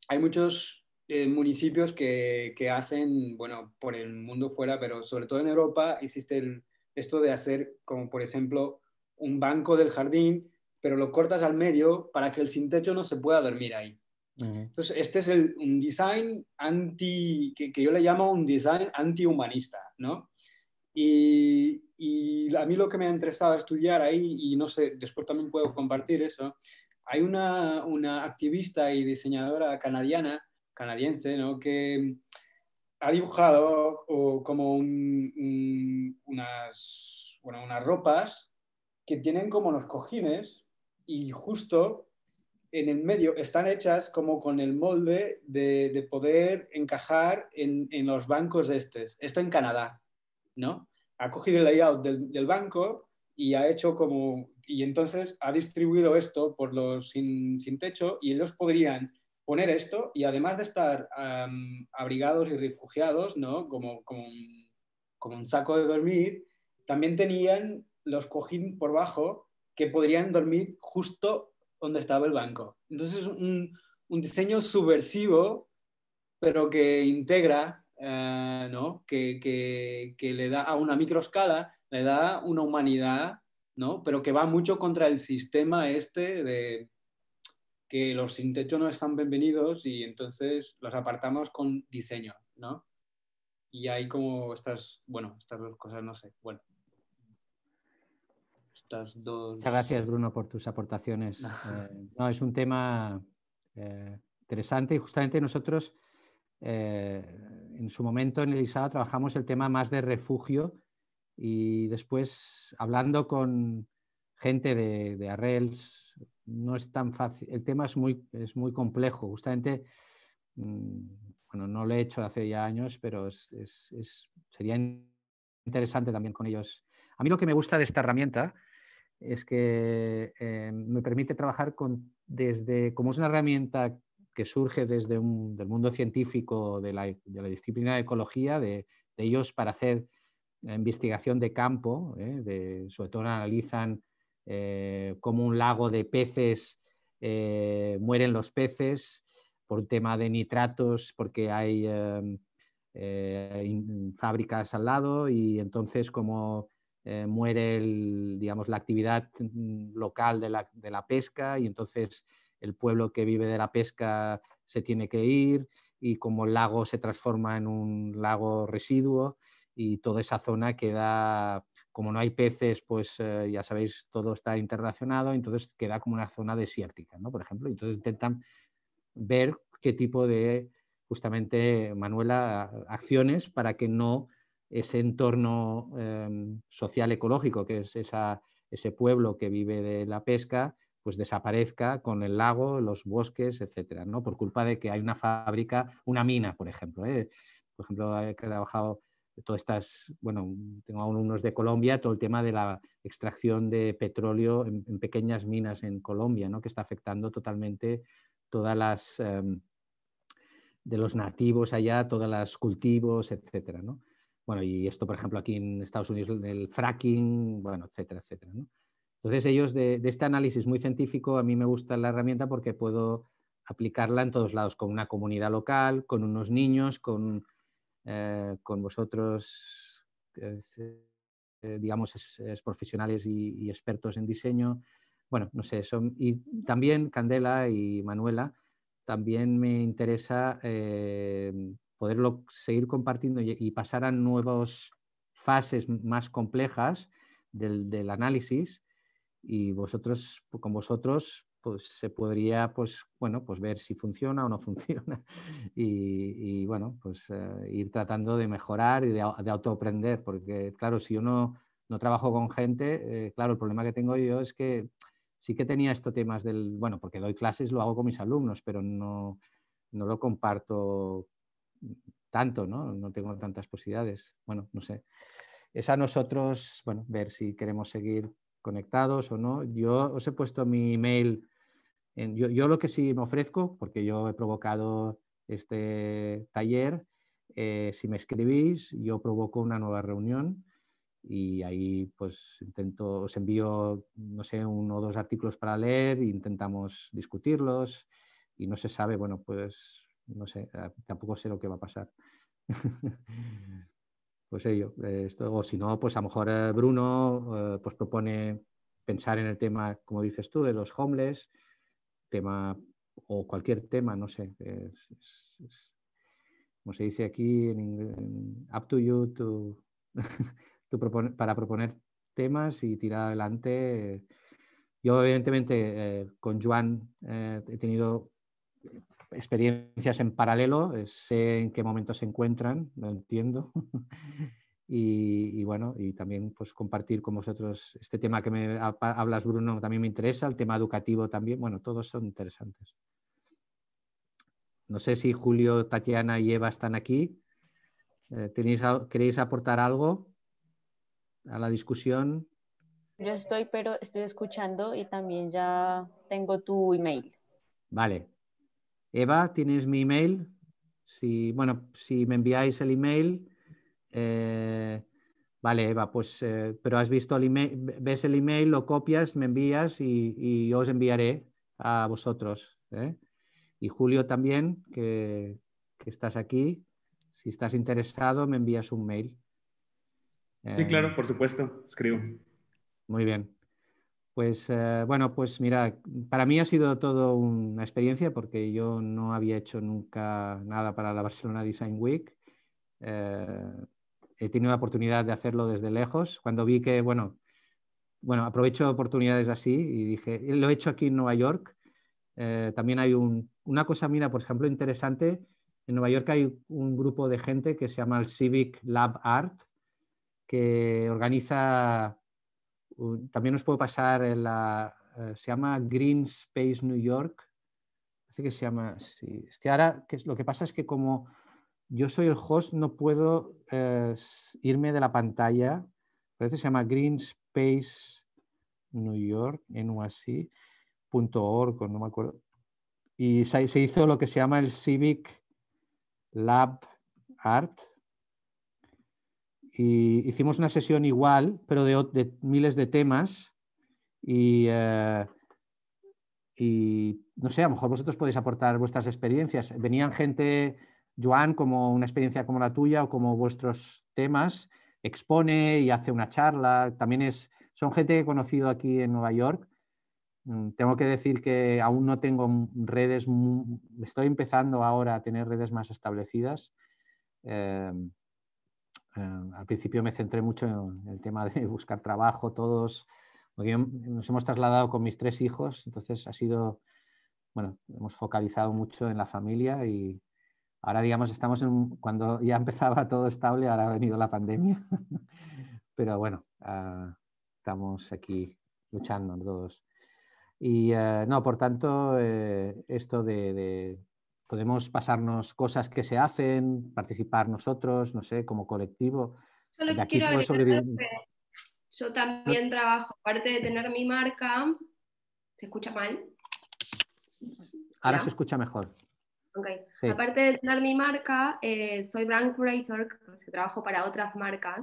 hay muchos eh, municipios que, que, hacen, bueno, por el mundo fuera, pero sobre todo en Europa existe esto de hacer, como por ejemplo, un banco del jardín, pero lo cortas al medio para que el sin techo no se pueda dormir ahí. Entonces, este es un design anti, que, que yo le llamo un design antihumanista, ¿no? Y, y a mí lo que me ha interesado estudiar ahí, y no sé, después también puedo compartir eso, hay una, activista y diseñadora canadiana, canadiense, ¿no? que ha dibujado como unas, unas ropas que tienen como los cojines y justo en el medio están hechas como con el molde de, poder encajar en, en, los bancos estos. Esto en Canadá, ¿no? ha cogido el layout del, banco y ha hecho como, y entonces ha distribuido esto por los sin, techo y ellos podrían poner esto y además de estar abrigados y refugiados, ¿no? Como, como, un, saco de dormir, también tenían los cojín por bajo que podrían dormir justo donde estaba el banco. Entonces es un, un diseño subversivo, pero que integra eh, ¿no? que, que, le da a una microescala, le da una humanidad, ¿no? pero que va mucho contra el sistema este de que los sin techo no están bienvenidos y entonces los apartamos con diseño. ¿no? Y ahí como estas, bueno, estas dos cosas, no sé, bueno. Muchas gracias, Bruno, por tus aportaciones. Eh, no, es un tema eh, interesante y justamente nosotros eh, en su momento en Elisada trabajamos el tema más de refugio y después hablando con gente de, de Arrels, no es tan fácil, el tema es muy, es muy complejo, justamente, mm, bueno, no lo he hecho hace ya años, pero es, sería interesante también con ellos. A mí lo que me gusta de esta herramienta es que eh, me permite trabajar con, desde, como es una herramienta que surge desde el mundo científico de la, disciplina de ecología, de, ellos para hacer investigación de campo, ¿eh? de, sobre todo analizan como eh, cómo un lago de peces eh, mueren los peces por un tema de nitratos, porque hay em, fábricas al lado y entonces cómo muere digamos, la actividad mm, local de la, de la pesca y entonces el pueblo que vive de la pesca se tiene que ir y como el lago se transforma en un lago residuo y toda esa zona queda, como no hay peces, pues eh, ya sabéis, todo está interrelacionado, entonces queda como una zona desiértica, ¿no? Por ejemplo, entonces intentan ver qué tipo de, justamente, Manuela, acciones para que no ese entorno em, social ecológico, que es esa, ese pueblo que vive de la pesca, pues desaparezca con el lago, los bosques, etcétera, ¿no? Por culpa de que hay una fábrica, una mina, por ejemplo. ¿eh? Por ejemplo, he trabajado todas estas, bueno, tengo unos de Colombia, todo el tema de la extracción de petróleo en, pequeñas minas en Colombia, ¿no? Que está afectando totalmente todas las em, de los nativos allá, todos los cultivos, etcétera, ¿no? Bueno, y esto, por ejemplo, aquí en Estados Unidos, el fracking, bueno, etcétera, etcétera, ¿no? Entonces ellos de, este análisis muy científico, a mí me gusta la herramienta porque puedo aplicarla en todos lados, con una comunidad local, con unos niños, con, eh, vosotros, eh, eh, digamos, profesionales y, expertos en diseño. Bueno, no sé, son, y también Candela y Manuela, también me interesa poderlo seguir compartiendo y, pasar a nuevas fases más complejas del análisis y vosotros, pues, con vosotros, pues se podría, pues bueno, pues ver si funciona o no funciona y, bueno, pues eh, ir tratando de mejorar y de, autoaprender, porque claro, si uno no trabajo con gente, eh, claro, el problema que tengo yo es que sí que tenía estos temas del, bueno, porque doy clases, lo hago con mis alumnos, pero no, no lo comparto tanto, ¿no? No tengo tantas posibilidades. Bueno, no sé. Es a nosotros, bueno, ver si queremos seguir conectados o no. Yo os he puesto mi email. En, yo, yo, lo que sí me ofrezco, porque yo he provocado este taller, eh, si me escribís, yo provoco una nueva reunión y ahí pues intento, os envío, no sé, uno o dos artículos para leer, e intentamos discutirlos y no se sabe, bueno, pues no sé, ah, tampoco sé lo que va a pasar. pues ello, eh, esto, o si no, pues a lo mejor eh, Bruno eh, pues propone pensar en el tema, como dices tú, de los homeless, tema o cualquier tema, no sé, como se dice aquí en up to you para proponer temas y tirar adelante. Yo evidentemente con Joan he tenido experiencias en paralelo, eh, sé en qué momento se encuentran, lo entiendo. Y, bueno, y también pues compartir con vosotros este tema que me hablas, Bruno, también me interesa, el tema educativo también, bueno, todos son interesantes. No sé si Julio, Tatiana y Eva están aquí. Eh, ¿Tenéis, ¿Queréis aportar algo a la discusión? Yo estoy, pero estoy escuchando y también ya tengo tu email. Vale, Eva, ¿tienes mi email? Si, bueno, si me enviáis el email, eh, vale, Eva, pues, eh, pero has visto el email, ves el email, lo copias, me envías y, os enviaré a vosotros. ¿eh? Y Julio también, que, que, estás aquí, si estás interesado, me envías un mail. Sí, claro, por supuesto, escribo. Muy bien. Pues eh, bueno, pues mira, para mí ha sido todo una experiencia porque yo no había hecho nunca nada para la Barcelona Design Week. Eh, he tenido la oportunidad de hacerlo desde lejos. Cuando vi que, bueno, aprovecho oportunidades así y dije, lo he hecho aquí en Nueva York. Eh, también hay una cosa, mira, por ejemplo, interesante. En Nueva York hay un grupo de gente que se llama el Civic Lab Art, que organiza también nos puedo pasar la, eh, se llama Green Space New York. Así que se llama, Es que ahora lo que pasa es que como yo soy el host, no puedo eh, irme de la pantalla. Parece se llama Green Space New York, no me acuerdo. Y se hizo lo que se llama el Civic Lab Art, hicimos una sesión igual, pero de, miles de temas. Eh, y, no sé, a lo mejor vosotros podéis aportar vuestras experiencias. Venían gente, Joan, como una experiencia como la tuya o como vuestros temas, expone y hace una charla. También es, son gente que he conocido aquí en Nueva York. Mm, tengo que decir que aún no tengo redes, estoy empezando ahora a tener redes más establecidas. Eh, Em, al principio me centré mucho en el tema de buscar trabajo, todos, nos hemos trasladado con mis tres hijos, entonces ha sido, bueno, hemos focalizado mucho en la familia y ahora, digamos, estamos en, cuando ya empezaba todo estable, ahora ha venido la pandemia, pero bueno, ah, estamos aquí luchando todos. Y eh, no, por tanto, eh, esto de podemos pasarnos cosas que se hacen, participar nosotros, no sé, como colectivo. yo también trabajo, aparte de tener mi marca, ¿se escucha mal? Ahora se escucha mejor. Aparte de tener mi marca, eh, soy brand curator, que trabajo para otras marcas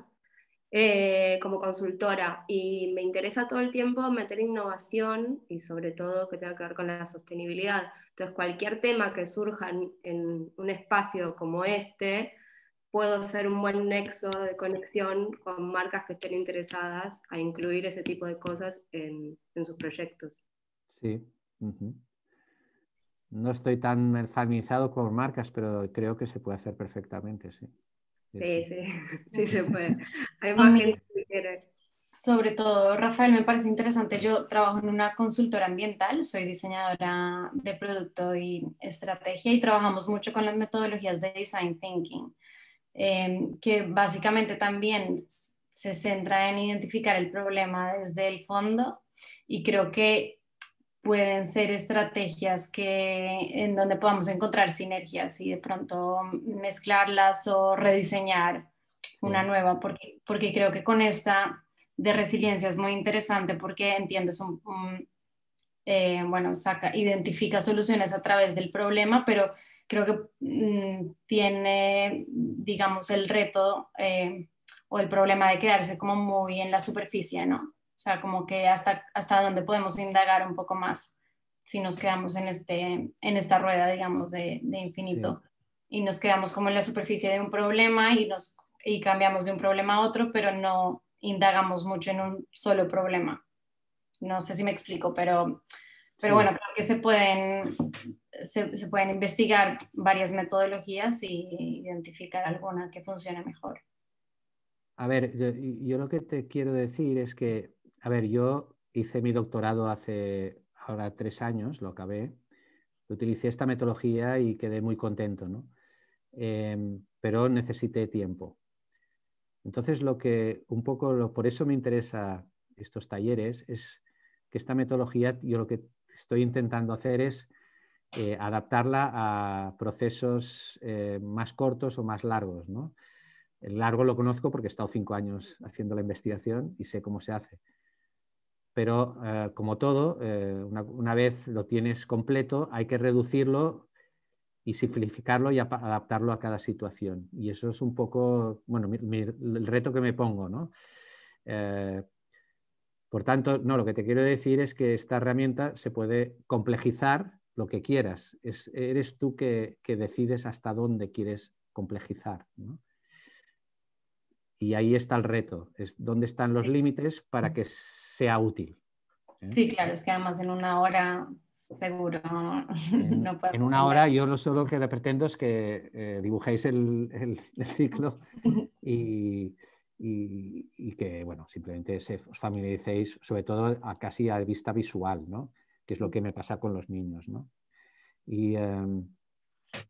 eh, como consultora y me interesa todo el tiempo meter innovación y sobre todo que tenga que ver con la sostenibilidad. Entonces, cualquier tema que surja en, un espacio como este, puedo ser un buen nexo de conexión con marcas que estén interesadas a incluir ese tipo de cosas en, sus proyectos. Sí. No estoy tan familiarizado con marcas, pero creo que se puede hacer perfectamente, sí. Sí, sí, sí se puede. Hay ah, más gente que Sobre todo, Rafael, me parece interesante. Yo trabajo en una consultora ambiental, soy diseñadora de producto y estrategia y trabajamos mucho con las metodologías de design thinking, em, que básicamente también se centra en identificar el problema desde el fondo y creo que pueden ser estrategias que, en donde podamos encontrar sinergias y de pronto mezclarlas o rediseñar una nueva, porque, porque creo que con esta de resiliencia es muy interesante porque entiendes eh, bueno, saca, identifica soluciones a través del problema, pero creo que mm, tiene, digamos, el reto eh, o el problema de quedarse como muy en la superficie, ¿no? O sea, como que hasta, hasta donde podemos indagar un poco más si nos quedamos en, este, en esta rueda, digamos, de, de infinito. Y nos quedamos como en la superficie de un problema y, nos, y cambiamos de un problema a otro, pero no indagamos mucho en un solo problema. No sé si me explico, pero, pero bueno, creo que se pueden, se, pueden investigar varias metodologías y identificar alguna que funcione mejor. A ver, yo, yo, lo que te quiero decir es que a ver, yo hice mi doctorado hace ahora tres años, lo acabé. Utilicé esta metodología y quedé muy contento, ¿no? Em, pero necesité tiempo. Entonces, lo que un poco, por eso me interesa estos talleres, es que esta metodología, yo lo que estoy intentando hacer es eh, adaptarla a procesos eh, más cortos o más largos. ¿no? El largo lo conozco porque he estado cinco años haciendo la investigación y sé cómo se hace pero eh, como todo, eh, una, vez lo tienes completo, hay que reducirlo y simplificarlo y adaptarlo a cada situación. Y eso es un poco, bueno, el reto que me pongo, ¿no? Eh, por tanto, no, lo que te quiero decir es que esta herramienta se puede complejizar lo que quieras. eres tú que, que, decides hasta dónde quieres complejizar. ¿no? Y ahí está el reto, es dónde están los límites para que sea útil. ¿eh? Sí, claro, es que además en una hora seguro no podemos... En una hora yo lo solo que le pretendo es que eh, dibujéis el, ciclo y, que, bueno, simplemente se, os familiaricéis, sobre todo casi a vista visual, ¿no? Que es lo que me pasa con los niños, ¿no? Em,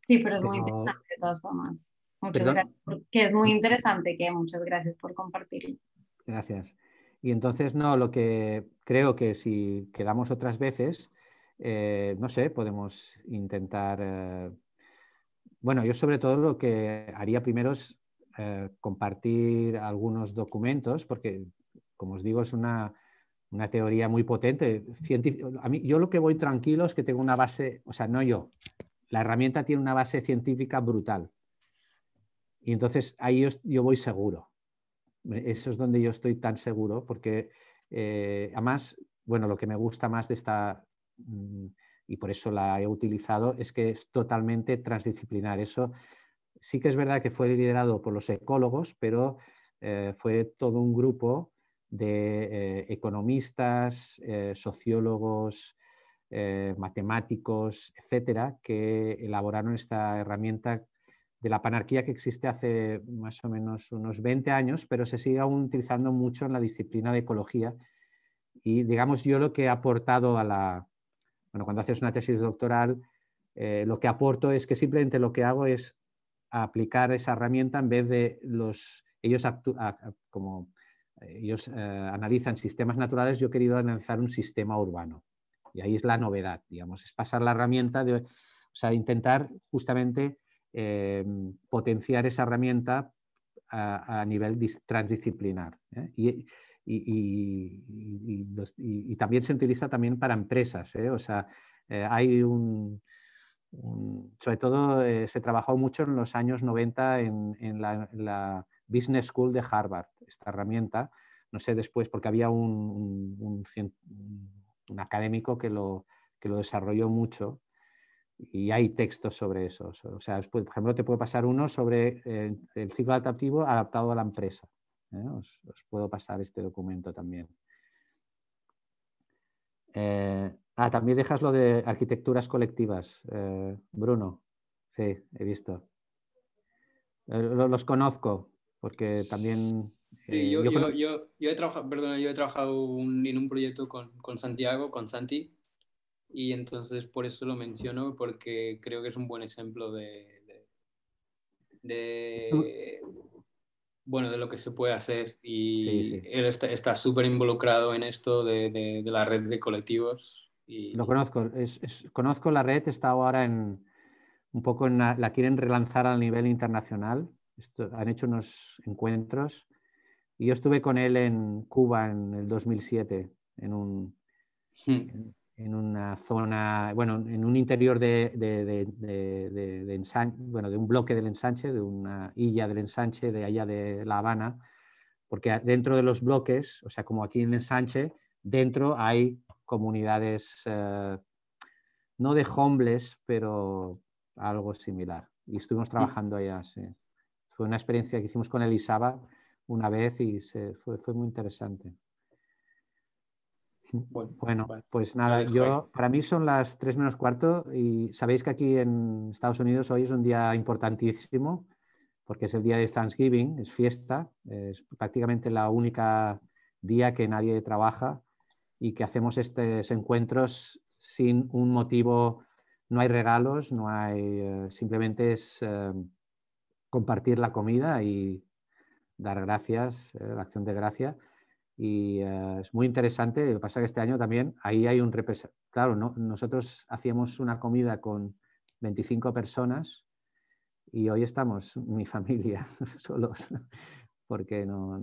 sí, pero es muy interesante de todas formas. Muchas gracias, que es muy interesante que muchas gracias por compartir Gracias. Y entonces, no, lo que creo que si quedamos otras veces, eh, no sé, podemos intentar... Eh, bueno, yo sobre todo lo que haría primero es eh, compartir algunos documentos, porque, como os digo, es una, teoría muy potente. A mí, yo lo que voy tranquilo es que tengo una base, o sea, no yo, la herramienta tiene una base científica brutal. Y entonces ahí yo, voy seguro. Eso es donde yo estoy tan seguro, porque eh, además, bueno, lo que me gusta más de esta, mm, y por eso la he utilizado, es que es totalmente transdisciplinar. Eso sí que es verdad que fue liderado por los ecólogos, pero eh, fue todo un grupo de eh, economistas, sociólogos, matemáticos, etcétera, que elaboraron esta herramienta de la panarquía que existe hace más o menos unos 20 años, pero se sigue aún utilizando mucho en la disciplina de ecología. Y digamos, yo lo que he aportado a la... Bueno, cuando haces una tesis doctoral, eh, lo que aporto es que simplemente lo que hago es aplicar esa herramienta en vez de los... Ellos, como eh, ellos eh, analizan sistemas naturales, yo he querido analizar un sistema urbano. Y ahí es la novedad, digamos, es pasar la herramienta de... O sea, intentar justamente eh, potenciar esa herramienta a, nivel transdisciplinar. ¿eh? Y, también se utiliza también para empresas. ¿eh? O sea, hay un, sobre todo se trabajó mucho en los años 90 en, la, Business School de Harvard, esta herramienta. No sé después, porque había un, académico que lo, que lo desarrolló mucho y hay textos sobre eso. O sea, por ejemplo, te puedo pasar uno sobre eh, el ciclo adaptativo adaptado a la empresa. ¿eh? Os, puedo pasar este documento también. Eh, ah, también dejas lo de arquitecturas colectivas, Bruno. Sí, he visto. Los, conozco, porque también... Sí, yo, he trabajado, en un proyecto con Santiago, con Santi, y entonces por eso lo menciono, porque creo que es un buen ejemplo de, bueno, de lo que se puede hacer y él está súper involucrado en esto de, de, la red de colectivos. Y... Lo conozco, conozco la red, está ahora en un poco en la, quieren relanzar a nivel internacional, han hecho unos encuentros y yo estuve con él en Cuba en el 2007 en un, hmm. en, en una zona, bueno, en un interior de, de, de, de bueno, de un bloque del ensanche, de una illa del ensanche de allá de La Habana, porque dentro de los bloques, o sea, como aquí en el ensanche, dentro hay comunidades, eh, no de homeless, pero algo similar. Y estuvimos trabajando allá, sí. Fue una experiencia que hicimos con Elisaba una vez y fue, fue muy interesante. Bueno, pues nada, yo para mí son las 3 menos cuarto y sabéis que aquí en Estados Unidos hoy es un día importantísimo porque es el día de Thanksgiving, es fiesta, es prácticamente la única día que nadie trabaja y que hacemos estos encuentros sin un motivo, no hay regalos, no hay, eh, simplemente es eh, compartir la comida y dar gracias, eh, la acción de gracia y eh, es muy interesante. Lo que pasa es que este año también ahí hay un Claro, nosotros hacíamos una comida con 25 personas y hoy estamos, mi familia, solos, porque no,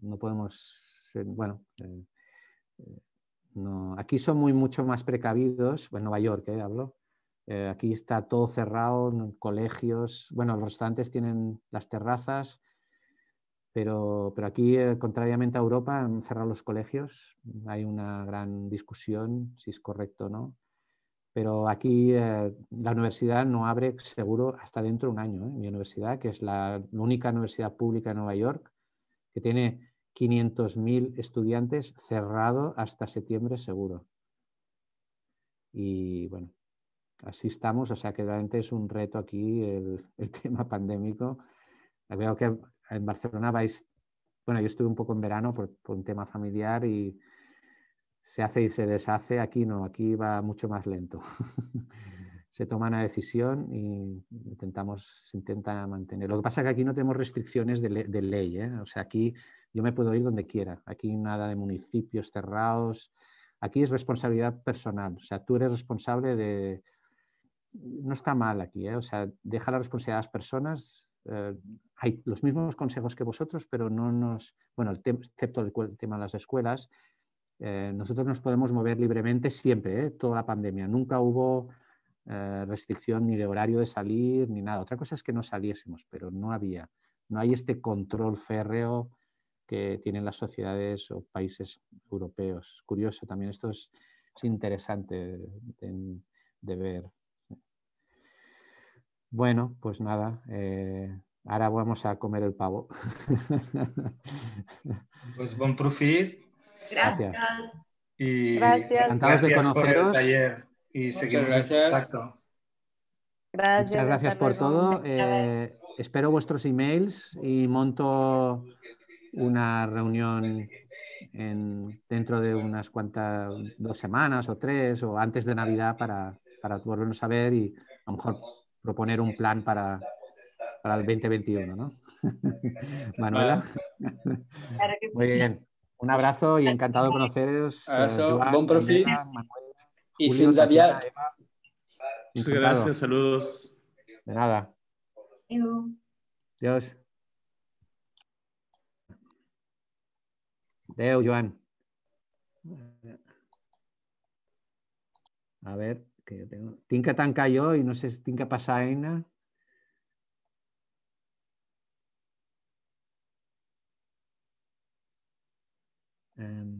no, podemos. Bueno, eh, eh, no, aquí son muy mucho más precavidos, en Nueva York hablo. aquí está todo cerrado, colegios, bueno, los restaurantes tienen las terrazas, pero, pero aquí, eh, contrariamente a Europa, han cerrado los colegios. Hay una gran discusión si es correcto o no. Pero aquí eh, la universidad no abre seguro hasta dentro de un año. ¿eh? Mi universidad, que es la única universidad pública en Nueva York, que tiene 500.000 estudiantes, cerrado hasta septiembre seguro. Y bueno, así estamos. O sea que realmente es un reto aquí el, tema pandémico. Veo que en Barcelona vais, bueno, yo estuve un poco en verano por, un tema familiar y se hace y se deshace, aquí no, aquí va mucho más lento. se toma una decisión y intentamos, se intenta mantener. Lo que pasa es que aquí no tenemos restricciones de, ley, ¿eh? o sea, aquí yo me puedo ir donde quiera, aquí nada de municipios cerrados, aquí es responsabilidad personal, o sea, tú eres responsable de... No está mal aquí, ¿eh? o sea, deja la responsabilidad a las personas, eh, hay los mismos consejos que vosotros, pero no nos, bueno, excepto el, tema de las escuelas, eh, nosotros nos podemos mover libremente siempre, ¿eh? toda la pandemia. Nunca hubo eh, restricción ni de horario de salir, ni nada. Otra cosa es que no saliésemos, pero no había, no hay este control férreo que tienen las sociedades o países europeos. Curioso también, esto es, interesante de, ver. Bueno, pues nada. Ahora vamos a comer el pavo. Pues buen profit. Gracias. gracias. Encantados de conoceros. y gracias. Muchas gracias por todo. Eh, espero vuestros emails y monto una reunión dentro de unas cuantas, dos semanas o tres, o antes de Navidad para volvernos a ver y a lo mejor proponer un plan para para el 2021, ¿no? Manuela. Muy bien. Un abrazo y encantado de conoceros. Eh, abrazo, buen profil. Manuela, y fins Gracias, saludos. De nada. Adiós. Deu, Joan. A ver, que yo tengo... que tancar y no sé si tinc que passar a Eina. and